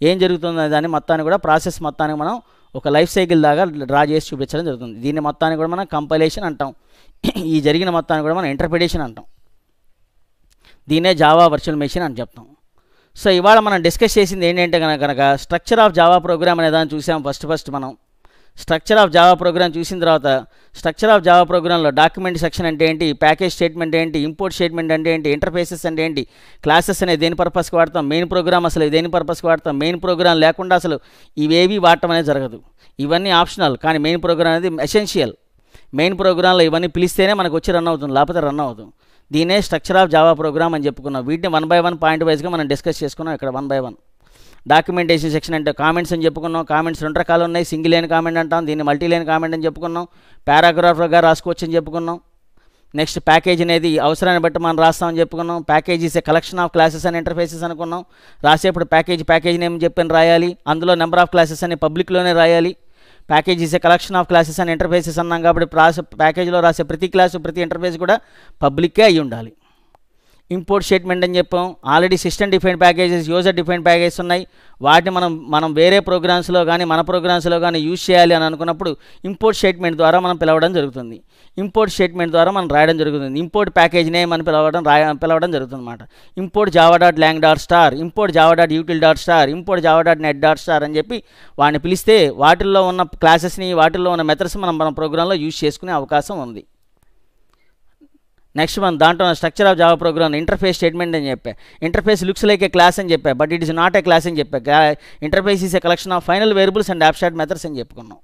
ఏం జరుగుతుందో దాన్ని మొత్తాన్ని కూడా ప్రాసెస్ మొత్తాన్ని మనం ఒక లైఫ్ సైకిల్ దాకా డ్రా చేసి చూపించడం జరుగుతుంది దీన్ని మొత్తాన్ని కూడా మనం కంపలేషన్ అంటాం ఈ జరిగిన మొత్తాన్ని కూడా మనం ఇంటర్ప్రిటేషన్ అంటాం దీన్నే జావా వర్చువల్ మెషిన్ అని చెప్తాం సో ఇవాళ మనం డిస్కస్ చేసింది ఏంటంటే కనుక స్ట్రక్చర్ ఆఫ్ జావా ప్రోగ్రామ్ అనేదాన్ని చూసాం ఫస్ట్ ఫస్ట్ మనం స్ట్రక్చర్ ఆఫ్ జావా ప్రోగ్రామ్ చూసిన తర్వాత స్ట్రక్చర్ ఆఫ్ జావా ప్రోగ్రామ్లో డాక్యుమెంట్ సెక్షన్ అంటే ఏంటి ప్యాకేజ్ స్టేట్మెంట్ ఏంటి ఇంపోర్ట్ స్టేట్మెంట్ అంటే ఏంటి ఇంటర్ఫేసెస్ అంటే ఏంటి క్లాసెస్ అనేది దేని పర్పస్కి వాడతాం మెయిన్ ప్రోగ్రామ్ అసలు దేని పర్పస్కి వాడతాం మెయిన్ ప్రోగ్రామ్ లేకుండా అసలు ఇవేవి వాడటం అనేది జరగదు ఇవన్నీ ఆప్షనల్ కానీ మెయిన్ ప్రోగ్రామ్ అనేది ఎసెన్షియల్ మెయిన్ ప్రోగ్రామ్లో ఇవన్నీ పిలిస్తేనే మనకు వచ్చి రన్ అవుతుంది లేకపోతే రన్ అవుతుంది దీనే స్ట్రక్చర్ ఆఫ్ జావా ప్రోగ్రామ్ అని చెప్పుకున్నాం వీటిని వన్ బై వన్ పాయింట్ వైజ్గా మనం డిస్కస్ చేసుకున్నాం ఇక్కడ one by one documentation section అంటే కామెంట్స్ అని చెప్పుకున్నాం కామెంట్స్ రెండు రకాలు ఉన్నాయి సింగిల్ లైన్ కామెంట్ అంటాం దీన్ని మల్టీ లైన్ కామెంట్ అని చెప్పుకున్నాం పారాగ్రాఫ్గా రాసుకోవచ్చు అని చెప్పుకున్నాం నెక్స్ట్ ప్యాకేజ్ అనేది అవసరాన్ని బట్టి మనం రాస్తామని చెప్పుకున్నాం ప్యాకేజ్ ఇస్తే కలెక్షన్ ఆఫ్ క్లాసెస్ అని ఇంటర్ఫేసెస్ అనుకున్నాం రాసేప్పుడు ప్యాకేజ్ ప్యాకేజ్ నేమ్ చెప్పిన రాయాలి అందులో నెంబర్ ఆఫ్ క్లాసెస్ అని పబ్లిక్లోనే రాయాలి ప్యాకేజ్ ఇస్తే collection of classes and interfaces అన్నాం కాబట్టి రాసే ప్యాకేజ్లో రాసే ప్రతి క్లాసు ప్రతి ఇంటర్ఫేస్ కూడా పబ్లిక్కే అయి ఉండాలి ఇంపోర్ట్ స్టేట్మెంట్ అని చెప్పాం already system define packages user define packages ఉన్నాయి వాటిని మనం మనం వేరే ప్రోగ్రామ్స్లో కానీ మన ప్రోగ్రామ్స్లో కానీ యూజ్ చేయాలి అని అనుకున్నప్పుడు ఇంపోర్ట్ స్టేట్మెంట్ ద్వారా మనం పిలవడం జరుగుతుంది ఇంపోర్ట్ స్టేట్మెంట్ ద్వారా మనం రాయడం జరుగుతుంది ఇంపోర్ట్ ప్యాకేజ్ నేమ్ అని పిలవడం రాయ పిలవడం జరుగుతుంది అనమాట import Java dot lang dot star import Java dot util dot star import Java dot net dot star అని చెప్పి వాడిని పిలిస్తే వాటిల్లో ఉన్న క్లాసెస్ని వాటిల్లో ఉన్న మెథడ్స్ మనం మన ప్రోగ్రాంలో యూజ్ చేసుకునే అవకాశం ఉంది నెక్స్ట్ మనం దాంట్లో structure of Java program interface statement అని చెప్పే interface looks like a class అని చెప్పే but it is not a class అని చెప్పే interface is a collection of final variables and abstract methods అని చెప్పుకున్నాం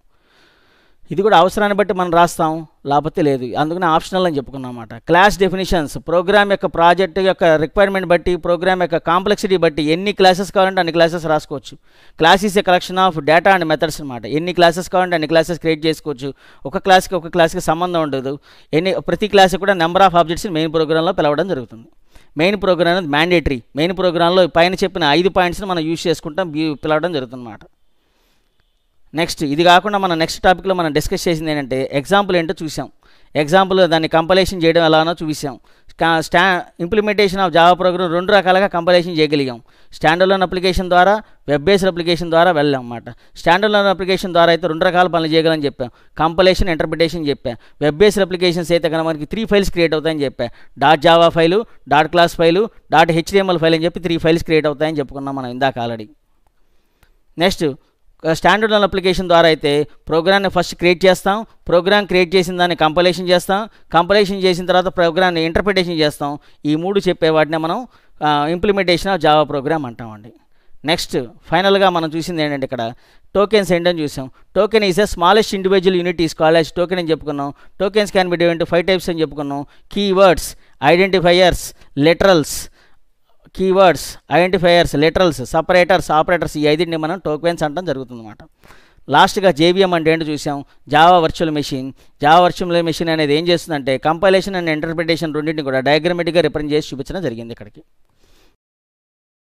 ఇది కూడా అవసరాన్ని బట్టి మనం రాస్తాం లేకపోతే లేదు అందుకని ఆప్షనల్ అని చెప్పుకున్నమాట క్లాస్ డెఫినేషన్స్ ప్రోగ్రామ్ యొక్క ప్రాజెక్ట్ యొక్క రిక్వైర్మెంట్ బట్టి ప్రోగ్రామ్ యొక్క కాంప్లెక్సిటీ బట్టి ఎన్ని క్లాసెస్ కావాలంటే అన్ని క్లాసెస్ రాసుకోవచ్చు class a collection of data and methods అనమాట ఎన్ని క్లాసెస్ కావాలంటే అన్ని క్లాసెస్ క్రియేట్ చేసుకోవచ్చు ఒక క్లాస్కి ఒక క్లాస్కి సంబంధం ఉండదు ఎన్ని ప్రతి క్లాస్కి కూడా నెంబర్ ఆఫ్ ఆబ్జెక్ట్స్ మెయిన్ ప్రోగ్రామ్లో పిలవడం జరుగుతుంది మెయిన్ ప్రోగ్రామ్ అనేది మ్యాండేటరీ మెయిన్ ప్రోగ్రామ్లో పైన చెప్పిన ఐదు పాయింట్స్ని మనం యూజ్ చేసుకుంటాం పిలవడం జరుగుతుంది అన్నమాట నెక్స్ట్ ఇది కాకుండా మనం నెక్స్ట్ టాపిక్లో మనం డిస్కస్ చేసింది ఏంటంటే ఎగ్జాంపుల్ ఏంటో చూసాం ఎగ్జాంపుల్ దాన్ని కంపలేషన్ చేయడం ఎలానో చూసాం స్టా ఇంప్లిమెంటేషన్ ఆఫ్ జావా ప్రోగ్రామ్ రెండు రకాలుగా కంపలేషన్ చేయగలిగాం స్టాండర్లోన్ అప్లికేషన్ ద్వారా వెబ్ బేస్డ్ అప్లికేషన్ ద్వారా వెళ్ళాం అన్నమాట స్టాండర్లోన్ అప్లికేషన్ ద్వారా అయితే రెండు రకాల పనులు చేయగలని చెప్పాం కంపలేషన్ ఇంటర్ప్రిటేషన్ చెప్పాం వెబ్ బేస్డ్ అప్లికేషన్స్ అయితే కనుక మనకి త్రీ ఫైల్స్ క్రియేట్ అవుతాయని చెప్పాం dot Java file dot class file dot HTML file అని చెప్పి త్రీ ఫైల్స్ క్రియేట్ అవుతాయని చెప్పుకున్నాం మనం ఇందాక ఆల్రెడీ నెక్స్ట్ స్టాండర్డ్ అప్లికేషన్ ద్వారా అయితే ప్రోగ్రామ్ని ఫస్ట్ క్రియేట్ చేస్తాం ప్రోగ్రామ్ క్రియేట్ చేసిన దాన్ని కంపలేషన్ చేస్తాం కంపలేషన్ చేసిన తర్వాత ప్రోగ్రామ్ని ఇంటర్ప్రిటేషన్ చేస్తాం ఈ మూడు చెప్పే వాటిని మనం ఇంప్లిమెంటేషన్ ఆఫ్ జావా ప్రోగ్రామ్ అంటామండి నెక్స్ట్ ఫైనల్గా మనం చూసింది ఏంటంటే ఇక్కడ టోకెన్స్ ఏంటని చూసాం token is a smallest individual unit is called token అని చెప్పుకున్నాం టోకెన్స్ క్యాన్ బి డివెంట్ ఫైవ్ టైప్స్ అని చెప్పుకున్నాం keywords identifiers literals keywords identifiers literals separators operators ఈ ఐదింటిని మనం టోక్వెన్స్ అంటాం జరుగుతుందన్నమాట లాస్ట్గా జేబీఎం అంటే ఏంటి చూసాం Java virtual machine Java virtual machine అనేది ఏం చేస్తుందంటే కంపైలేషన్ అండ్ ఇంటర్ప్రిటేషన్ రెండింటిని కూడా డయాగ్రమేటిక్గా రిప్రజెంట్ చేసి చూపించడం జరిగింది ఇక్కడికి